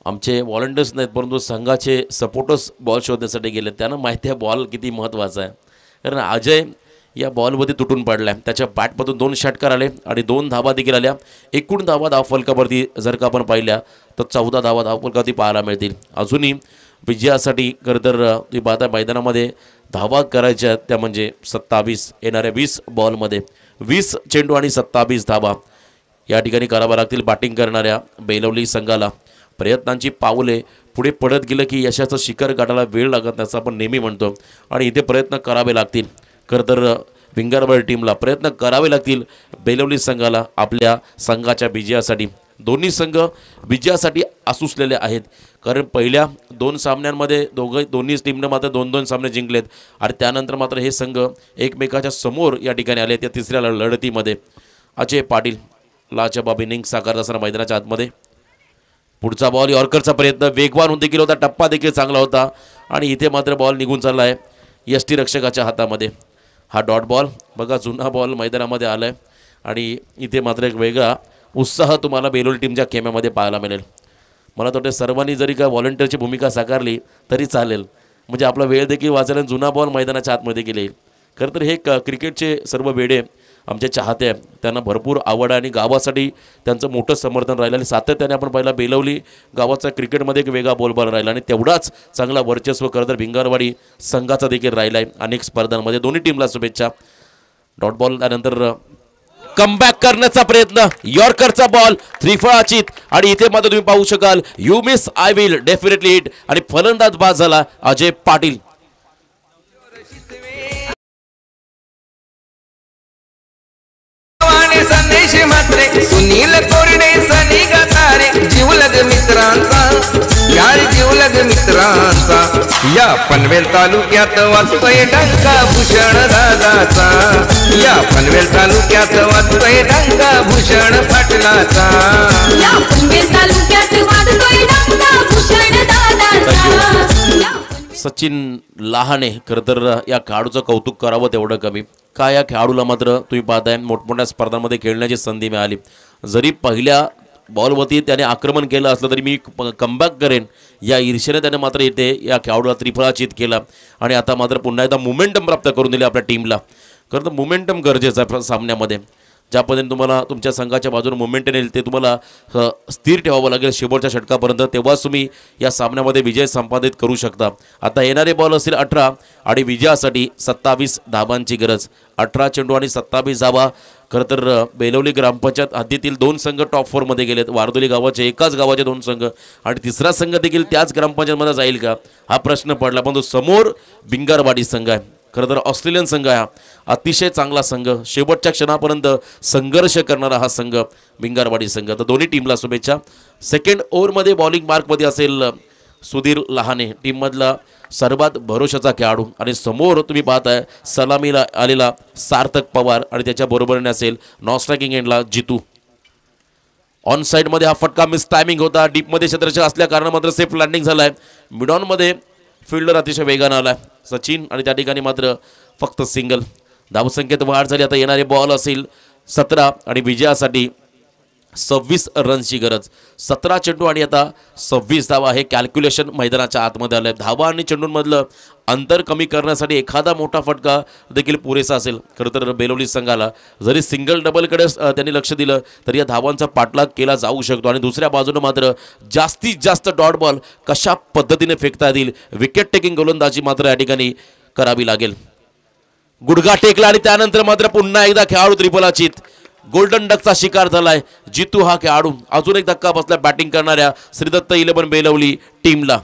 आमचे व्हॉलंटियर्स नाहीत परंतु संघाचे सपोर्टर्स बॉल शोधण्यासाठी गेले त्यांना माहिती आहे बॉल किती महत्त्वाचा आहे कारण अजय या बॉलमध्ये तुटून पडला आहे त्याच्या बॅटमधून दोन षटकार आले आणि दोन धाबा देखील आल्या एकूण धावा फलकावरती जर का आपण पाहिल्या तर चौदा धावा धावफलकावरती पाहायला मिळतील अजूनही विजयासाठी खरं तर तुम्ही पाहता मैदानामध्ये धावा करायच्या त्या म्हणजे सत्तावीस येणाऱ्या वीस बॉलमध्ये वीस चेंडू आणि सत्तावीस धाबा या ठिकाणी करावा लागतील बॅटिंग करणाऱ्या बेलवली संघाला प्रयत्नांची पावले पुढे पडत गेलं की यशाचं शिखर गाठायला वेळ लागत नाही असं आपण नेहमी म्हणतो आणि इथे प्रयत्न करावे लागतील खरं तर टीमला प्रयत्न करावे लागतील बेलवली संघाला आपल्या संघाच्या विजयासाठी दोन्ही संघ विजयासाठी आसुसलेले आहेत कारण पहिल्या दोन सामन्यांमध्ये दोघ दोन्ही टीमने मात्र दोन दोन सामने जिंकलेत आणि त्यानंतर मात्र हे संघ एकमेकाच्या समोर या ठिकाणी आले त्या तिसऱ्या लढतीमध्ये अजय पाटील लाच्या बाब इनिंग साकारत असताना मैदानाच्या आतमध्ये पुढचा बॉल यॉर्करचा प्रयत्न वेगवान होऊन देखील होता टप्पा देखील चांगला होता आणि इथे मात्र बॉल निघून चालला आहे रक्षकाच्या हातामध्ये हा डॉट बॉल बघा जुना बॉल मैदानामध्ये आला आहे आणि इथे मात्र एक वेगळा उत्साह तुम्हाला बेलोल टीमच्या खेम्यामध्ये पाहायला मिळेल मला वाटतं सर्वांनी जरी का व्हॉलंटिअरची भूमिका साकारली तरी चालेल म्हणजे आपला वेळ देखील वाचायला जुना बॉल मैदानाच्या आतमध्ये गेले खरं तर हे क क्रिकेटचे सर्व वेडे आमचे चाहते त्यांना भरपूर आवड आणि गावासाठी त्यांचं मोठं समर्थन राहिलं आणि सातत्याने आपण पहिला बेलवली गावाचा क्रिकेटमध्ये एक वेगळा बोलबाला राहिला आणि तेवढाच चांगला वर्चस्व खरं तर भिंगारवाडी संघाचा देखील राहिला आहे अनेक स्पर्धांमध्ये दोन्ही टीमला शुभेच्छा डॉट बॉल त्यानंतर कमबॅक करण्याचा प्रयत्न यॉर्करचा बॉल त्रिफळाचित आणि इथे मात्र तुम्ही पाहू शकाल you miss I will definitely hit आणि फलंदाज बाद झाला अजय पाटील संदेश मात्रे सुनील कोरडे सनी गातारे जिवलग मित्रांचा यार जिवलग मित्रांचा या पनवेल तालुक्यात वाचतोय डंका भूषण दादाचा या पनवेल तालुक्यात वाचतोय डंका भूषण फाटलाचा या पनवेल तालुक्यात वाचतोय डंका भूषण दादाचा सचिन लहाने खरं तर या खेळाडूचं कौतुक करावं तेवढं कमी का या खेळाडूला मात्र तुम्ही पाहताय मोठमोठ्या स्पर्धांमध्ये खेळण्याची संधी मिळाली जरी पहिल्या बॉलवरती त्याने आक्रमण केलं असलं तरी मी कमबॅक करेन या ईर्षेने त्याने मात्र येते या खेळाडूला त्रिफळाचित केला आणि आता मात्र पुन्हा एकदा मुमेंटम प्राप्त करून दिले आपल्या टीमला खरं तर मुमेंटम गरजेचं आहे सामन्यामध्ये ज्यापर्यंत तुम्हाला तुमच्या संघाच्या बाजूने मुवमेंट येईल ते तुम्हाला स्थिर ठेवावं लागेल शेवटच्या षटकापर्यंत तेव्हाच तुम्ही या सामन्यामध्ये विजय संपादित करू शकता आता येणारे बॉल असतील अठरा आणि विजयासाठी सत्तावीस धाबांची गरज अठरा चेंडू आणि सत्तावीस धाबा खरं तर बेलवली ग्रामपंचायत हद्दीतील दोन संघ टॉप फोरमध्ये गेलेत वारदोली गावाचे एकाच गावाचे दोन संघ आणि तिसरा संघ देखील त्याच ग्रामपंचायतमध्ये जाईल का हा प्रश्न पडला पण तो समोर बिंगारवाडी संघ आहे खरं तर ऑस्ट्रेलियन संघ हा अतिशय चांगला संघ शेवटच्या क्षणापर्यंत संघर्ष करणारा हा संघ भिंगारवाडी संघ तर दोन्ही टीमला शुभेच्छा सेकंड ओव्हरमध्ये बॉलिंग मार्कमध्ये असेल सुधीर लहाने टीममधला सर्वात भरोशाचा खेळाडू आणि समोर तुम्ही पाहताय सलामीला आलेला सार्थक पवार आणि त्याच्याबरोबरने असेल नॉन स्ट्रायकिंग एंडला जितू ऑन साईडमध्ये हा फटका मिस टायमिंग होता डीपमध्ये क्षेत्रक्षक असल्या कारण मात्र सेफ लँडिंग झाला आहे मिडॉनमध्ये फिल्डर अतिशय वेगानं आला सचिन आणि त्या ठिकाणी मात्र फक्त सिंगल धावसंख्येत वाढ झाली आता येणारे बॉल असेल सतरा आणि विजयासाठी सव्वीस रनची गरज सतरा चेंडू आणि आता सव्वीस धावा हे कॅल्क्युलेशन मैदानाच्या आतमध्ये आलं धावा आणि चेंडूंमधलं अंतर कमी करण्यासाठी एखादा मोठा फटका देखील पुरेसा असेल खरं तर बेलोली संघाला जरी सिंगल डबलकडे त्यांनी लक्ष दिलं तरी या धावांचा पाठलाग केला जाऊ शकतो आणि दुसऱ्या बाजूनं मात्र जास्तीत जास्त डॉट बॉल कशा पद्धतीने फेकता येतील विकेट टेकिंग गोलंदाजी मात्र या ठिकाणी करावी लागेल गुडघा टेकला आणि त्यानंतर मात्र पुन्हा एकदा खेळाडू त्रिपलाचित गोल्डन डकचा शिकार झालाय जितू हा खेळाडू अजून एक धक्का बसला बॅटिंग करणाऱ्या श्रीदत्त इलेवन बेलवली टीमला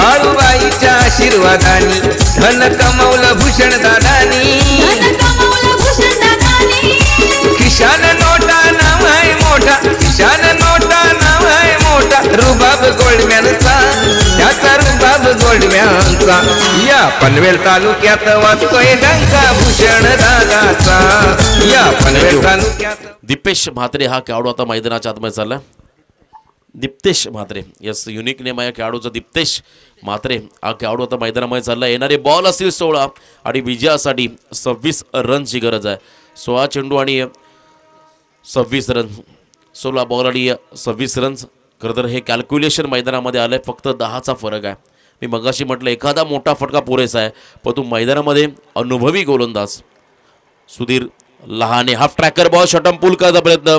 काळूबाईच्या आशीर्वादानी धन कमवलं भूषण दादानी किशान नोटा नाय मोठा किशान नोटा मोठा रुबाब गोल्डम्यानचा त्याचा रुबाब गोल्डम्यानचा या पनवेल तालुक्यात वाचतोय गंगा भूषण दादाचा या पनवेल तालुक्यात दिपेश म्हात्रे हा खेळाडू आता मैदानाच्या आतमध्ये चालला Diptesh Mhatre yes unique name आहे खेळाडूचा दिप्तेश म्हात्रे हा खेळाडू आता मैदानामध्ये चालला येणारे बॉल असतील सोळा आणि विजयासाठी सव्वीस रनची गरज आहे सोळा चेंडू आणि सव्वीस रन सोळा बॉल आणि सव्वीस रन्स खरं तर हे कॅल्क्युलेशन मैदानामध्ये आलं आहे फक्त दहाचा फरक आहे मी मगाशी म्हटलं एखादा मोठा फटका पुरेसा आहे पण तू मैदानामध्ये अनुभवी गोलंदाज Sudhir Lahane half tracker ball शॉटम पूल करायचा प्रयत्न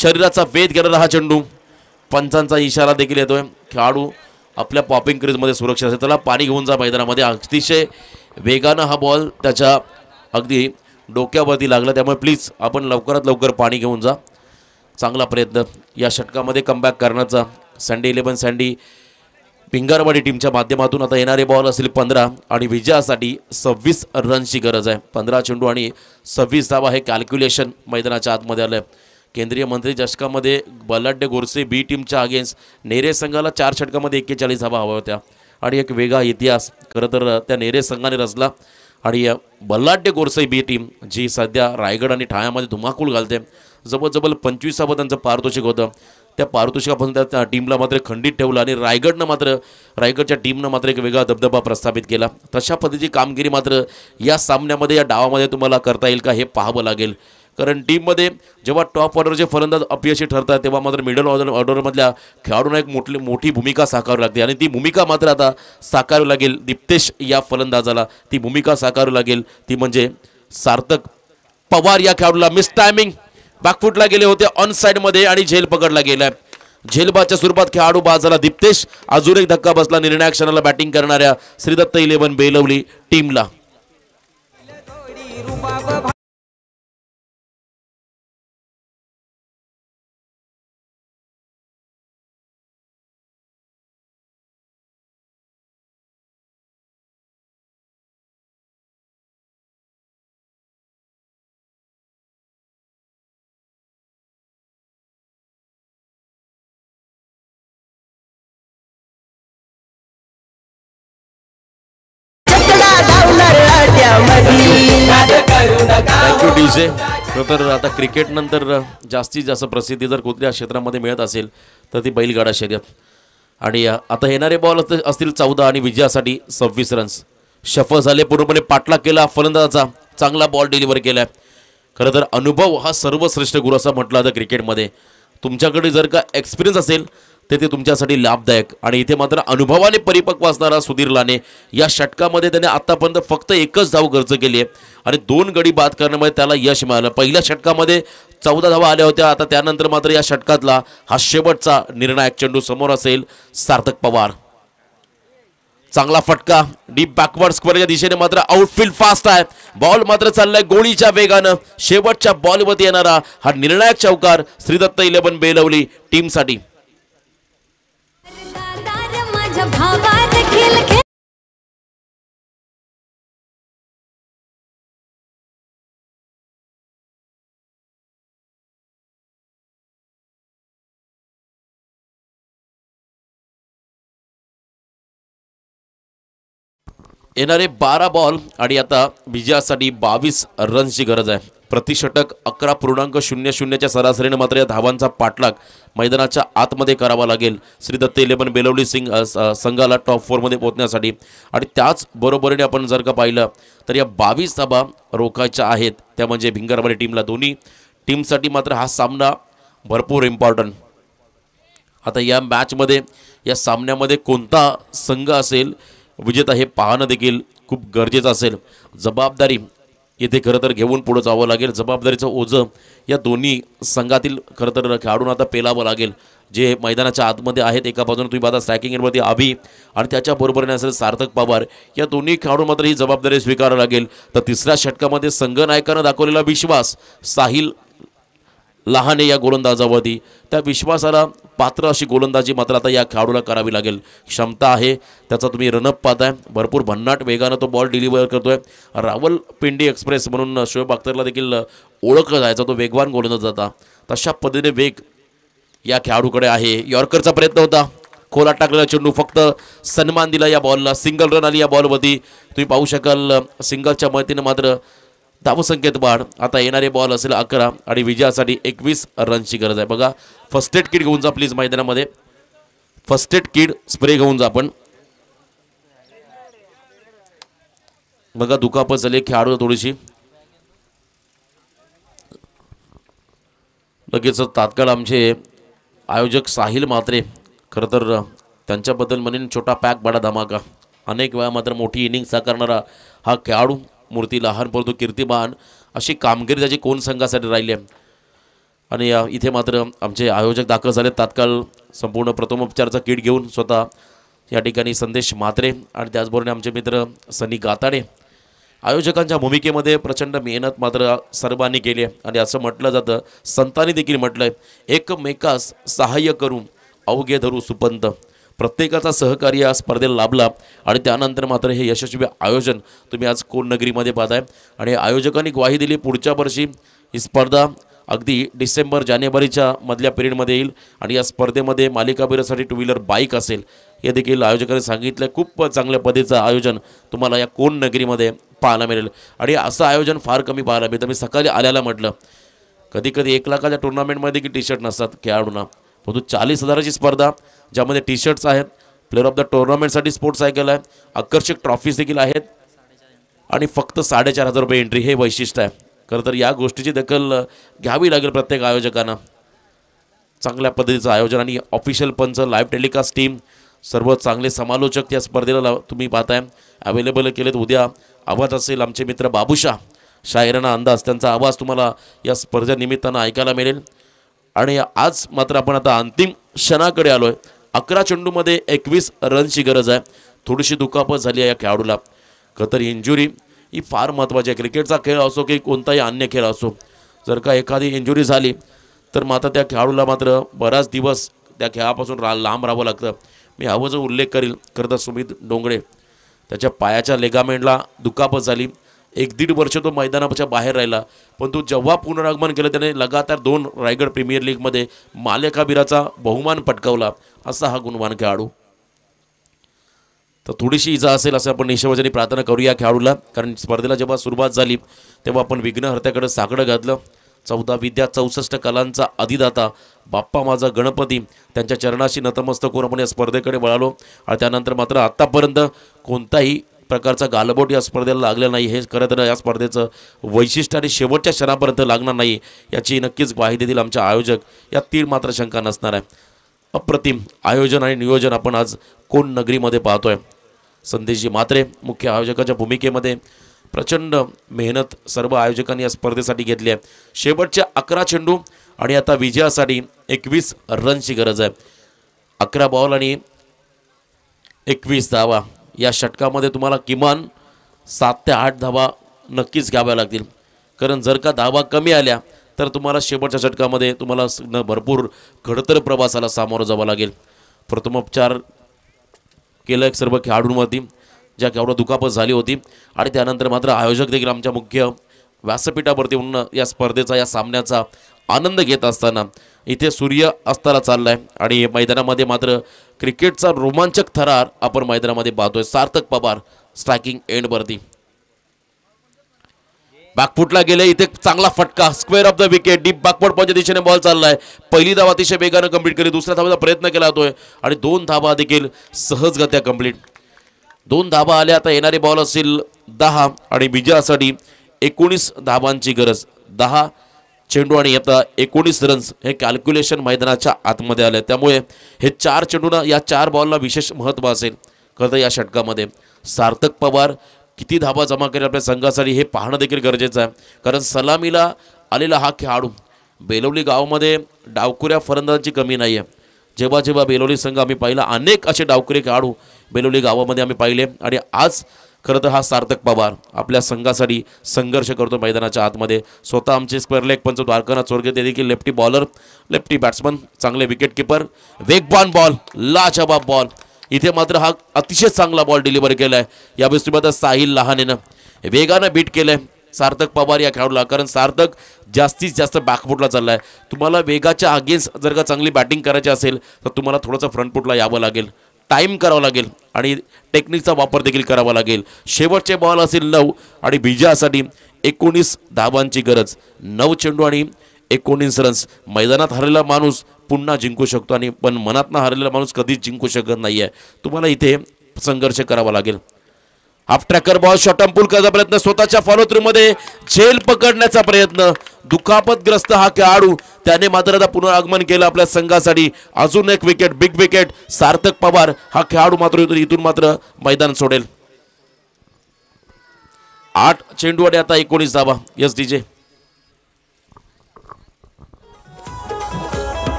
शरीराचा वेध घेणारा हा चेंडू पंचांचा इशारा देखील येतोय खेळाडू आपल्या पॉपिंग क्रीजमध्ये सुरक्षित असेल त्याला पाणी घेऊन जा मैदानामध्ये अतिशय वेगानं हा बॉल त्याच्या अगदी डोक्यावरती लागला त्यामुळे प्लीज आपण लवकरात लवकर पाणी घेऊन जा चांगला प्रयत्न या षटकामध्ये कमबॅक करण्याचा संडे इलेवन सँडी पिंगारवाडी टीमच्या माध्यमातून आता येणारे बॉल असेल पंधरा आणि विजयासाठी सव्वीस रनची गरज आहे पंधरा चेंडू आणि सव्वीस धावा हे कॅल्क्युलेशन मैदानाच्या आतमध्ये आलं आहे केंद्रीय मंत्री चषकामध्ये बलाढ्य गोरसे बी टीमच्या अगेन्स्ट नेरे संघाला चार षटकामध्ये एक्केचाळीस धावा हव्या होत्या आणि एक वेगळा इतिहास खरं तर त्या नेरे संघाने रचला आणि बल्लाढ्य गोरसे बी टीम जी सध्या रायगड आणि ठाण्यामध्ये धुमाकूळ घालते जवळजवळ पंचवीसावं त्यांचं पारितोषिक होतं त्या पारितोषिकापासून त्या टीमला मात्र खंडित ठेवलं आणि रायगडनं मात्र रायगडच्या टीमनं मात्र एक वेगळा धबधबा प्रस्थापित केला तशा पद्धतीची कामगिरी मात्र या सामन्यामध्ये या डावामध्ये तुम्हाला करता येईल का हे पाहावं लागेल कारण टीममध्ये जेव्हा टॉप ऑर्डरचे फलंदाज अपयशी ठरतात तेव्हा मात्र मिडल ऑर्डर ऑर्डरमधल्या खेळाडूंना एक मोठी मोठी भूमिका साकारू लागते आणि ती भूमिका मात्र आता साकारू लागेल दीप्तेश या फलंदाजाला ती भूमिका साकारू लागेल ती म्हणजे सार्थक पवार या खेळाडूला मिस टायमिंग बॅकफुटला गेले होते ऑन मध्ये आणि झेल पकडला गेलाय झेलबाच्या स्वरूपात खेळाडू बाजाला झाला दीप्तेश अजून एक धक्का बसला निर्णायक क्षणाला बॅटिंग करणाऱ्या श्रीदत्त इलेव्हन बेलवली टीमला खरं तर आता क्रिकेटनंतर जास्तीत जास्त प्रसिद्धी जर कुठल्या क्षेत्रामध्ये मिळत असेल तर ती बैलगाडा शर्यत आणि आता येणारे बॉल असतील चौदा आणि विजयासाठी सव्वीस रन्स शफल झाले पूर्णपणे पाठलाग केला फलंदाजाचा चांगला बॉल डिलिव्हर केला खरं तर अनुभव हा सर्वश्रेष्ठ गुरु असा म्हटला जातं क्रिकेटमध्ये तुमच्याकडे जर का एक्सपिरियन्स असेल तर ते तुमच्यासाठी लाभदायक आणि इथे मात्र अनुभवाने परिपक्व असणारा सुधीर लाने या षटकामध्ये त्याने आत्तापर्यंत फक्त एकच धाव खर्च केली आहे आणि दोन गडी बाद करण्यामध्ये त्याला यश मिळालं पहिल्या षटकामध्ये चौदा धावा आल्या होत्या आता त्यानंतर मात्र या षटकातला हा शेवटचा निर्णायक चेंडू समोर असेल सार्थक पवार चांगला फटका डीप बॅकवर्ड स्क्वेअरच्या दिशेने मात्र आउटफील्ड फास्ट आहे बॉल मात्र चाललाय गोळीच्या वेगानं शेवटच्या बॉलवरती येणारा हा निर्णायक चौकार श्रीदत्त इलेव्हन बेलवली टीमसाठी येणारे बारा बॉल आणि आता विजयासाठी बावीस रन्सची गरज आहे प्रतिषटक अकरा पूर्णांक शून्य शून्यच्या सरासरीने मात्र या धावांचा पाठलाग मैदानाच्या आतमध्ये करावा लागेल श्री दत्त इलेवन बेलवली सिंग संघाला टॉप फोरमध्ये पोहोचण्यासाठी आणि त्याचबरोबरीने आपण जर का पाहिलं तर या बावीस धाबा रोखायच्या आहेत त्या म्हणजे भिंगारवाडी टीमला दोन्ही टीमसाठी मात्र हा सामना भरपूर इम्पॉर्टंट आता या मॅचमध्ये या सामन्यामध्ये कोणता संघ असेल विजेता हे पाहणं देखील खूप गरजेचं असेल जबाबदारी येथे खरं तर घेऊन पुढं जावं लागेल जबाबदारीचं ओझं या दोन्ही संघातील खरं तर खेळाडूंना आता पेलावं लागेल जे मैदानाच्या आतमध्ये आहेत एका बाजूने तुम्ही पाहता स्ट्रायकिंग आभी आणि नाही असेल सार्थक पवार या दोन्ही खेळाडू मात्र ही जबाबदारी स्वीकारावं लागेल तर तिसऱ्या षटकामध्ये संघ नायकानं दाखवलेला विश्वास साहिल लहान या गोलंदाजावरती त्या विश्वासाला पात्र अशी गोलंदाजी मात्र आता या खेळाडूला करावी लागेल क्षमता आहे त्याचा तुम्ही रनअप पाहताय भरपूर भन्नाट वेगानं तो बॉल डिलिव्हर करतोय पिंडी एक्सप्रेस म्हणून शोएब अख्तरला देखील ओळख जायचा तो वेगवान गोलंदाज जाता तशा पद्धतीने वेग या खेळाडूकडे आहे यॉर्करचा प्रयत्न होता खोला टाकलेला चेंडू फक्त सन्मान दिला या बॉलला सिंगल रन आली या बॉलवरती तुम्ही पाहू शकाल सिंगलच्या मदतीनं मात्र धावसंख्येत वाढ आता येणारे बॉल असेल अकरा आणि विजयासाठी एकवीस रनची गरज आहे बघा फर्स्ट एड किट घेऊन जा प्लीज मैदानामध्ये फर्स्ट एड किट स्प्रे घेऊन जा आपण बघा दुखापत झाली खेळाडू थोडीशी लगेच तात्काळ आमचे आयोजक साहिल मात्रे खरं तर त्यांच्याबद्दल म्हणेन छोटा पॅक बडा धमाका अनेक वेळा मात्र मोठी इनिंग साकारणारा हा खेळाडू मूर्ती लहान परंतु कीर्तिमान अशी कामगिरी त्याची कोण संघासाठी राहिली आहे आणि इथे मात्र आमचे आयोजक दाखल झाले तात्काळ संपूर्ण प्रथमोपचारचा किट घेऊन स्वतः या ठिकाणी संदेश मात्रे आणि त्याचबरोबर आमचे मित्र सनी गाताडे आयोजकांच्या भूमिकेमध्ये प्रचंड मेहनत मात्र सर्वांनी केली आहे आणि असं म्हटलं जातं संतांनी देखील म्हटलं आहे एकमेकास सहाय्य करू अवघे धरू सुपंत प्रत्येकाचा सहकार्य या स्पर्धेला लाभला आणि त्यानंतर मात्र हे यशस्वी आयोजन तुम्ही आज कोण नगरीमध्ये पाहताय आणि आयोजकांनी ग्वाही दिली पुढच्या वर्षी ही स्पर्धा अगदी डिसेंबर जानेवारीच्या मधल्या पिरियडमध्ये येईल आणि या स्पर्धेमध्ये मालिकाबिरासाठी टू व्हीलर बाईक असेल हे देखील आयोजकांनी सांगितलं खूप चांगल्या पद्धतीचं आयोजन तुम्हाला या कोण नगरीमध्ये पाहायला मिळेल आणि असं आयोजन फार कमी पाहायला मिळतं मी सकाळी आल्याला म्हटलं कधी कधी एक लाखाच्या टुर्नामेंटमध्ये की टी शर्ट नसतात खेळाडूंना परंतु चाळीस हजाराची स्पर्धा ज्यामध्ये टी शर्ट्स आहेत प्लेअर ऑफ द टुर्नामेंटसाठी स्पोर्ट्स सायकल आहे आकर्षक ट्रॉफीज देखील आहेत आणि फक्त साडेचार हजार रुपये एंट्री हे वैशिष्ट्य आहे खरं तर या गोष्टीची दखल घ्यावी लागेल प्रत्येक आयोजकांना चांगल्या पद्धतीचं आयोजन आणि ऑफिशियल पंच लाईव्ह टेलिकास्ट टीम सर्व चांगले समालोचक या स्पर्धेला तुम्ही पाहताय अवेलेबल केलेत उद्या आवाज असेल आमचे मित्र बाबूशा शायराना अंदाज त्यांचा आवाज तुम्हाला या स्पर्धेनिमित्तानं ऐकायला मिळेल आणि आज मात्र आपण आता अंतिम क्षणाकडे आलो आहे अकरा चेंडूमध्ये एकवीस रनची गरज आहे थोडीशी दुखापत झाली आहे या खेळाडूला खतर इंजुरी ही फार महत्त्वाची आहे क्रिकेटचा खेळ असो की कोणताही अन्य खेळ असो जर का एखादी इंजुरी झाली तर मात्र त्या खेळाडूला मात्र बराच दिवस त्या खेळापासून रा लांब राहावं लागतं मी हवं जो उल्लेख करील खरं सुमित डोंगरे त्याच्या पायाच्या लेगामेंटला दुखापत झाली एक दीड वर्ष तो मैदानापेक्षा बाहेर राहिला पण तो जेव्हा पुनरागमन केलं त्याने लगातार दोन रायगड प्रीमियर लीगमध्ये मालेकाबिराचा बहुमान पटकावला असा हा गुणवान खेळाडू तर थोडीशी इजा असेल असं आपण निशेवजनी प्रार्थना करूया खेळाडूला कारण स्पर्धेला जेव्हा सुरुवात झाली तेव्हा आपण विघ्नहर्त्याकडे साकडं घातलं चौदा विद्या चौसष्ट कलांचा अधिदाता बाप्पा माझा गणपती त्यांच्या चरणाशी नतमस्तक करून आपण या स्पर्धेकडे वळालो आणि त्यानंतर मात्र आत्तापर्यंत कोणताही प्रकारचा गालबोट या स्पर्धेला लागला नाही हे खरं तर या स्पर्धेचं वैशिष्ट्य आणि शेवटच्या क्षणापर्यंत लागणार नाही याची नक्कीच ग्वाही देतील आमच्या आयोजक या तीन मात्र शंका नसणार आहे अप्रतिम आयोजन आणि नियोजन आपण आज कोण नगरीमध्ये पाहतोय संदेशजी मात्रे मुख्य आयोजकाच्या भूमिकेमध्ये प्रचंड मेहनत सर्व आयोजकांनी या स्पर्धेसाठी घेतली आहे शेवटच्या अकरा चेंडू आणि आता विजयासाठी एकवीस रनची गरज आहे अकरा बॉल आणि एकवीस धावा या षटकामध्ये तुम्हाला किमान सात ते आठ धावा नक्कीच घ्याव्या लागतील कारण जर का धावा कमी आल्या तर तुम्हाला शेवटच्या षटकामध्ये तुम्हाला भरपूर घडतर प्रवासाला सामोरं जावं लागेल प्रथमोपचार केलं एक सर्व खेळाडूंवरती ज्या खेळाडू दुखापत झाली होती आणि त्यानंतर मात्र आयोजक देखील आमच्या मुख्य व्यासपीठावरती उन्न या स्पर्धेचा या सामन्याचा आनंद घेत असताना इथे सूर्य अस्ताला चाललाय आणि मैदानामध्ये मात्र क्रिकेटचा रोमांचक थरार आपण मैदानामध्ये पाहतोय सार्थक पवार स्ट्रायकिंग एंडवरती बॅकफुटला गेले इथे चांगला फटका square off the wicket deep back foot पंच दिशेने बॉल चाललाय पहिली धावा अतिशय वेगानं कम्प्लीट केली दुसऱ्या धावाचा प्रयत्न केला जातोय आणि दोन धावा देखील सहजगत्या कंप्लीट दोन धावा आल्या आता येणारे बॉल असेल दहा आणि विजयासाठी एकोणीस धाबांची गरज दहा चेंडू आणि आता एकोणीस रन्स हे कॅल्क्युलेशन मैदानाच्या आतमध्ये आले त्यामुळे हे चार चेंडूंना या चार बॉलला विशेष महत्त्व असेल खरं या षटकामध्ये सार्थक पवार किती धाबा जमा करेल आपल्या संघासाठी हे पाहणं देखील गरजेचं आहे कारण सलामीला आलेला हा खेळाडू बेलोली गावामध्ये डावकुऱ्या फलंदाजांची कमी नाही आहे जेव्हा जेव्हा बेलोली संघ आम्ही पाहिला अनेक असे डावकुरे खेळाडू बेलोली गावामध्ये आम्ही पाहिले आणि आज खरं तर हा सार्थक पवार आपल्या संघासाठी संघर्ष करतो मैदानाच्या आतमध्ये स्वतः आमचे स्क्वेअर लेग पंच द्वारकानाथ चोरगे ते देखील लेफ्टी बॉलर लेफ्टी बॅट्समन चांगले विकेट किपर वेगवान बॉल लाजबाब बॉल इथे मात्र हा अतिशय चांगला बॉल डिलिव्हर केला आहे या आता साहिल लहानेनं वेगानं बीट केलं आहे सार्थक पवार या खेळाडूला कारण सार्थक जास्तीत जास्त बॅकफुटला चालला आहे तुम्हाला वेगाच्या अगेन्स्ट जर का चांगली बॅटिंग करायची असेल तर तुम्हाला थोडंसं फ्रंटफुटला यावं लागेल टाईम करावा लागेल आणि टेक्निकचा वापर देखील करावा लागेल शेवटचे बॉल असेल नऊ आणि बीजासाठी एकोणीस धाबांची गरज नऊ चेंडू आणि एकोणीस रन्स मैदानात हरलेला माणूस पुन्हा जिंकू शकतो आणि पण मनातनं हरलेला माणूस कधीच जिंकू शकत नाही आहे तुम्हाला इथे संघर्ष करावा लागेल हाफ ट्रॅकर बॉल शॉट करायचा प्रयत्न स्वतःच्या फॉलो थ्रू मध्ये झेल पकडण्याचा प्रयत्न दुखापतग्रस्त हा खेळाडू त्याने मात्र आता पुनरागमन केलं आपल्या संघासाठी अजून एक wicket big wicket Sarthak Pawar हा खेळाडू मात्र इथून मात्र मैदान सोडेल आठ चेंडू आणि आता एकोणीस धावा यस डीजे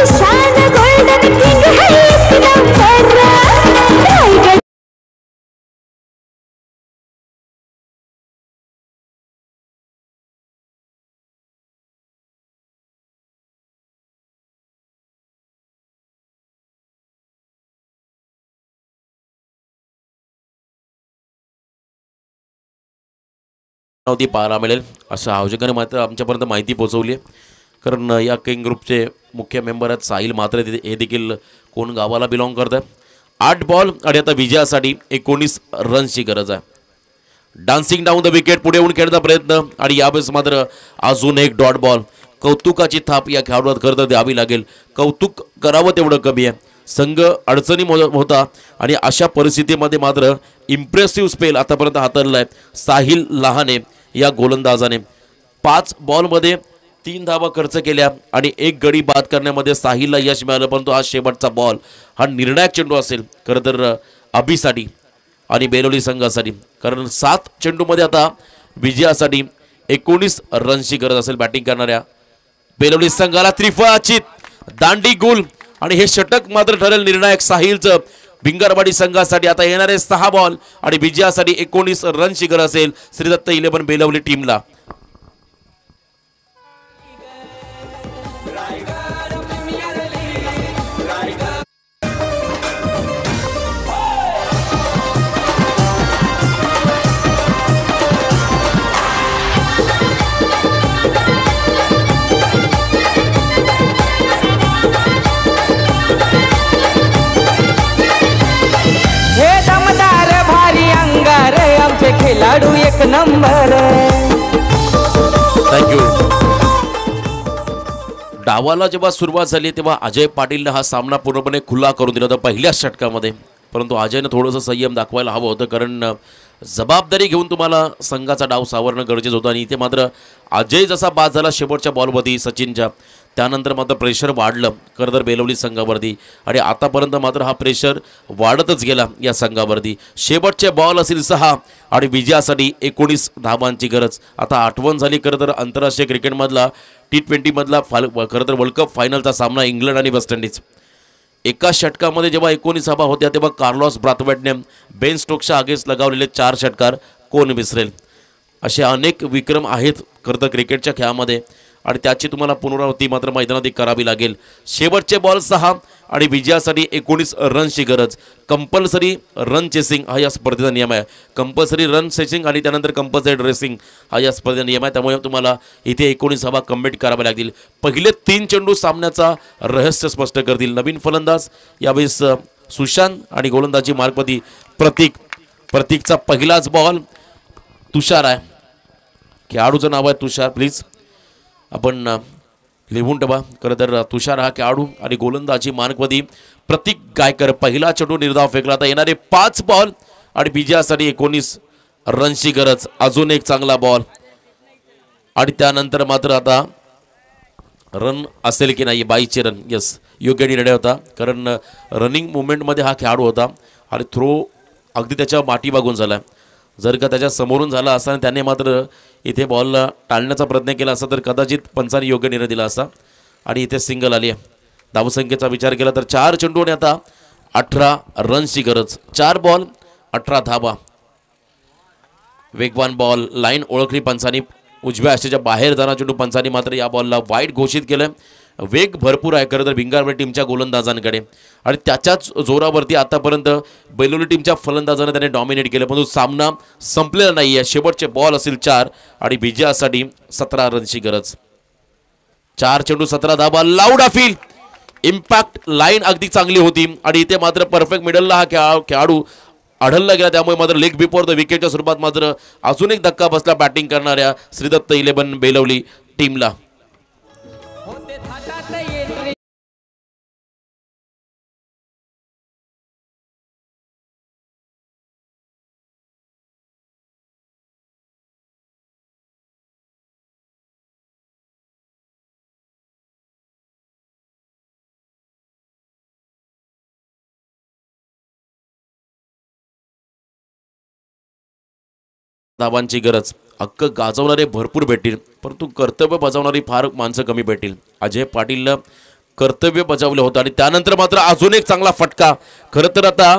रायगड होती पाहायला मिळेल असं आयोजकाने मात्र आमच्यापर्यंत माहिती पोचवली आहे कारण या किंग ग्रुपचे मुख्य मेंबर आहेत साहिल मात्र हे देखील कोण गावाला बिलॉंग करत आहे आठ बॉल आणि आता विजयासाठी एकोणीस रन्सची गरज आहे डान्सिंग डाऊन द विकेट पुढे येऊन खेळण्याचा प्रयत्न आणि यावेळेस मात्र अजून एक डॉट बॉल कौतुकाची थाप या खेळाडूला खरं तर द्यावी लागेल कौतुक करावं तेवढं कमी आहे संघ अडचणी होता आणि अशा परिस्थितीमध्ये मात्र इम्प्रेसिव्ह स्पेल आतापर्यंत हाताळला आहे साहिल लहाने या गोलंदाजाने पाच बॉलमध्ये तीन धावा खर्च केल्या आणि एक गडी बाद करण्यामध्ये साहिलला यश मिळालं परंतु हा शेवटचा बॉल हा निर्णायक चेंडू असेल खरं तर अभिसाठी आणि बेलोली संघासाठी कारण सात चेंडूमध्ये आता विजयासाठी एकोणीस रन्सची गरज असेल बॅटिंग करणाऱ्या बेलोली संघाला त्रिफळाची दांडी गोल आणि हे षटक मात्र ठरेल निर्णायक साहिलचं भिंगरवाडी संघासाठी आता येणारे सहा बॉल आणि विजयासाठी एकोणीस रनची गरज असेल श्रीदत्त इलेव्हन बेलवली टीमला लाडू एक नंबर थँक्यू डावाला जेव्हा सुरुवात झाली तेव्हा अजय पाटीलनं हा सामना पूर्णपणे खुला करून दिला होता पहिल्याच षटकामध्ये परंतु अजयनं थोडंसं संयम दाखवायला हवं होतं कारण जबाबदारी घेऊन तुम्हाला संघाचा डाव सावरणं गरजेचं होतं आणि इथे मात्र अजय जसा बाद झाला शेवटच्या बॉलमध्ये सचिनच्या त्यानंतर मात्र प्रेशर वाढलं खरं तर बेलवली संघावरती आणि आतापर्यंत मात्र हा प्रेशर वाढतच गेला या संघावरती शेवटचे बॉल असेल सहा आणि विजयासाठी एकोणीस धावांची गरज आता आठवण झाली खरं तर आंतरराष्ट्रीय क्रिकेटमधला टी ट्वेंटीमधला फाल खरं तर वर्ल्ड कप फायनलचा सामना इंग्लंड आणि वेस्ट इंडिज एका षटकामध्ये जेव्हा एकोणीस धाबा होत्या तेव्हा कार्लॉस ब्राथवेटने बेन स्टोक्सच्या आगेच लगावलेले चार षटकार कोण विसरेल असे अनेक विक्रम आहेत खरं तर क्रिकेटच्या खेळामध्ये आणि त्याची तुम्हाला पुनरावृत्ती मात्र मैदानात करावी लागेल शेवटचे बॉल सहा आणि विजयासाठी एकोणीस रनची गरज कंपल्सरी रन चेसिंग हा या स्पर्धेचा नियम आहे कंपल्सरी रन चेसिंग आणि त्यानंतर कंपल्सरी ड्रेसिंग हा या स्पर्धेचा नियम आहे त्यामुळे तुम्हाला इथे एकोणीस हवा कम्प्लीट कराव्या लागतील पहिले तीन चेंडू सामन्याचा रहस्य स्पष्ट करतील नवीन फलंदाज यावेळेस सुशांत आणि गोलंदाजी मार्गपती प्रतीक प्रतीकचा पहिलाच बॉल तुषार आहे खेळाडूचं नाव आहे तुषार प्लीज आपण लिहून ठेवा खरं तर तुषार हा खेळाडू आणि गोलंदाजी मानकवादी प्रतीक गायकर पहिला चटू निर्धाव फेकला आता येणारे पाच बॉल आणि विजयासाठी एकोणीस रनची गरज अजून एक चांगला बॉल आणि त्यानंतर मात्र आता रन असेल की नाही बाईचे रन यस योग्य निर्णय होता कारण रनिंग मुवमेंटमध्ये हा खेळाडू होता आणि थ्रो अगदी त्याच्या माटी बागून झाला जर का त्याच्या समोरून झाला असता आणि त्याने मात्र इथे बॉलला टाळण्याचा प्रयत्न केला असता तर कदाचित पंचाने योग्य निर्णय दिला असता आणि इथे सिंगल आली आहे धावसंख्येचा विचार केला तर चार आणि आता अठरा रन्सची गरज चार बॉल अठरा धाबा वेगवान बॉल लाईन ओळखली पंचानी उजव्या आशेच्या बाहेर जाणार चेंडू पंचानी मात्र या बॉलला वाईट घोषित केलं वेग भरपूर आहे खरं तर भिंगारवाडी टीमच्या गोलंदाजांकडे आणि त्याच्याच जोरावरती आतापर्यंत बेलोली टीमच्या फलंदाजानं त्याने डॉमिनेट केलं परंतु सामना संपलेला नाही आहे शेवटचे बॉल असेल चार आणि विजयासाठी सतरा रनची गरज चार चेंडू सतरा धाबा लाऊड अफील इम्पॅक्ट लाईन अगदी चांगली होती आणि इथे मात्र परफेक्ट मिडलला हा खेळा खेळाडू आढळला गेला त्यामुळे मात्र लेग बिफोर द विकेटच्या स्वरूपात मात्र अजून एक धक्का बसला बॅटिंग करणाऱ्या श्रीदत्त इलेव्हन बेलवली टीमला दाबांची गरज हक्क गाजवणारे भरपूर भेटतील परंतु कर्तव्य बजावणारी फार माणसं कमी भेटतील अजय पाटीलनं कर्तव्य बजावलं होतं आणि त्यानंतर मात्र अजून एक चांगला फटका खरं तर आता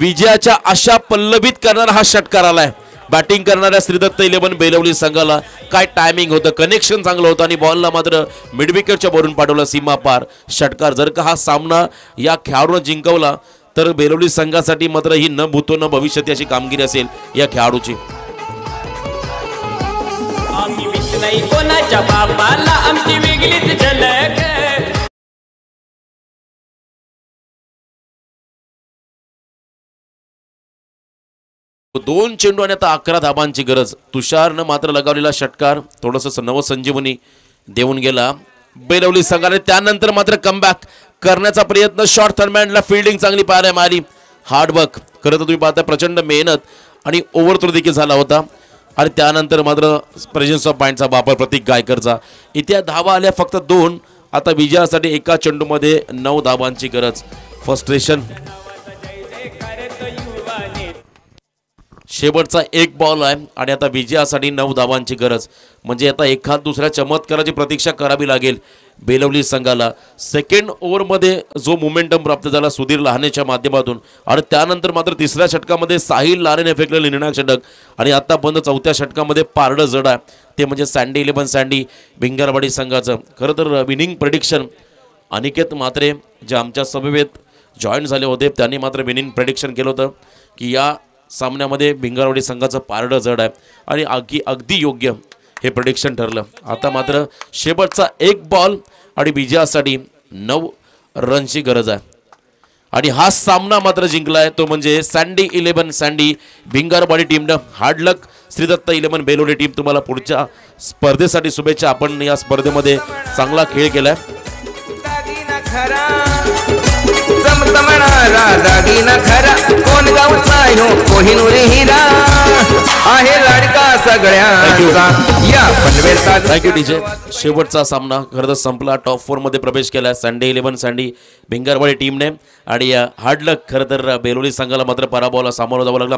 विजयाच्या आशा पल्लवित करणारा हा षटकार आलाय बॅटिंग करणाऱ्या श्रीदत्त इलेव्हन बेलवली संघाला काय टायमिंग होतं कनेक्शन चांगलं होतं आणि बॉलला मात्र मिडविकेटच्या भरून पाठवलं सीमा पार षटकार जर का हा सामना या खेळाडूनं जिंकवला तर बेलवली संघासाठी मात्र ही न भूतो न भविष्यात अशी कामगिरी असेल या खेळाडूची आमची वेगळीच झलक दोन चेंडू आणि आता अकरा धाबांची गरज तुषारनं मात्र लगावलेला षटकार नव नवसंजीवनी देऊन गेला बेलवली संघाने त्यानंतर मात्र कमबॅक करण्याचा प्रयत्न शॉर्ट थर्मॅनला फिल्डिंग चांगली पाहायला मारी हार्डवर्क खरं तर तुम्ही पाहता प्रचंड मेहनत आणि ओव्हर थ्रो देखील झाला होता आणि त्यानंतर मात्र प्रेझेन्स ऑफ माइंडचा वापर प्रतीक गायकरचा इथे धावा आल्या फक्त दोन आता विजयासाठी एका चेंडूमध्ये नऊ धावांची गरज फ्रस्ट्रेशन शेवटचा एक बॉल आहे आणि आता विजयासाठी नऊ धावांची गरज म्हणजे आता एखाद दुसऱ्या चमत्काराची प्रतीक्षा करावी लागेल बेलवली संघाला सेकंड ओव्हरमध्ये जो मोमेंटम प्राप्त झाला सुधीर लहानेच्या माध्यमातून आणि त्यानंतर मात्र तिसऱ्या षटकामध्ये साहिल लहानेने फेकलेलं निर्णायक षटक आणि आतापर्यंत चौथ्या षटकामध्ये पारडं जड आहे ते म्हणजे सँडी इलेव्हन सँडी भिंगारवाडी संघाचं खरं तर विनिंग प्रडिक्शन अनिकेत मात्रे जे आमच्या सभेत जॉईन झाले होते त्यांनी मात्र विनिंग प्रडिक्शन केलं होतं की या सामन्यामध्ये भिंगारवाडी संघाचं पारडं जड आहे आणि अगदी अगदी योग्य हे प्रडिक्शन ठरलं आता मात्र शेवटचा एक बॉल आणि विजयासाठी नऊ रनची गरज आहे आणि हा सामना मात्र जिंकला आहे तो म्हणजे सँडी इलेव्हन सँडी भिंगारवाडी टीमनं हार्डलक श्रीदत्त इलेव्हन बेलोडी टीम तुम्हाला पुढच्या स्पर्धेसाठी शुभेच्छा आपण या स्पर्धेमध्ये चांगला खेळ केला आहे गावच म्हणा राजा दिन खरा कोण गावचा यो कोहिनुरी हिरा आहे लाडका सगळ्या या पनवेलचा थँक्यू डीजे शेवटचा सामना खरं संपला टॉप फोर मध्ये प्रवेश केला संडे इलेव्हन सँडी भिंगारवाडी टीमने आणि हार्ड लक खरं तर बेलोली संघाला मात्र पराभवाला सामोरं जावं लागला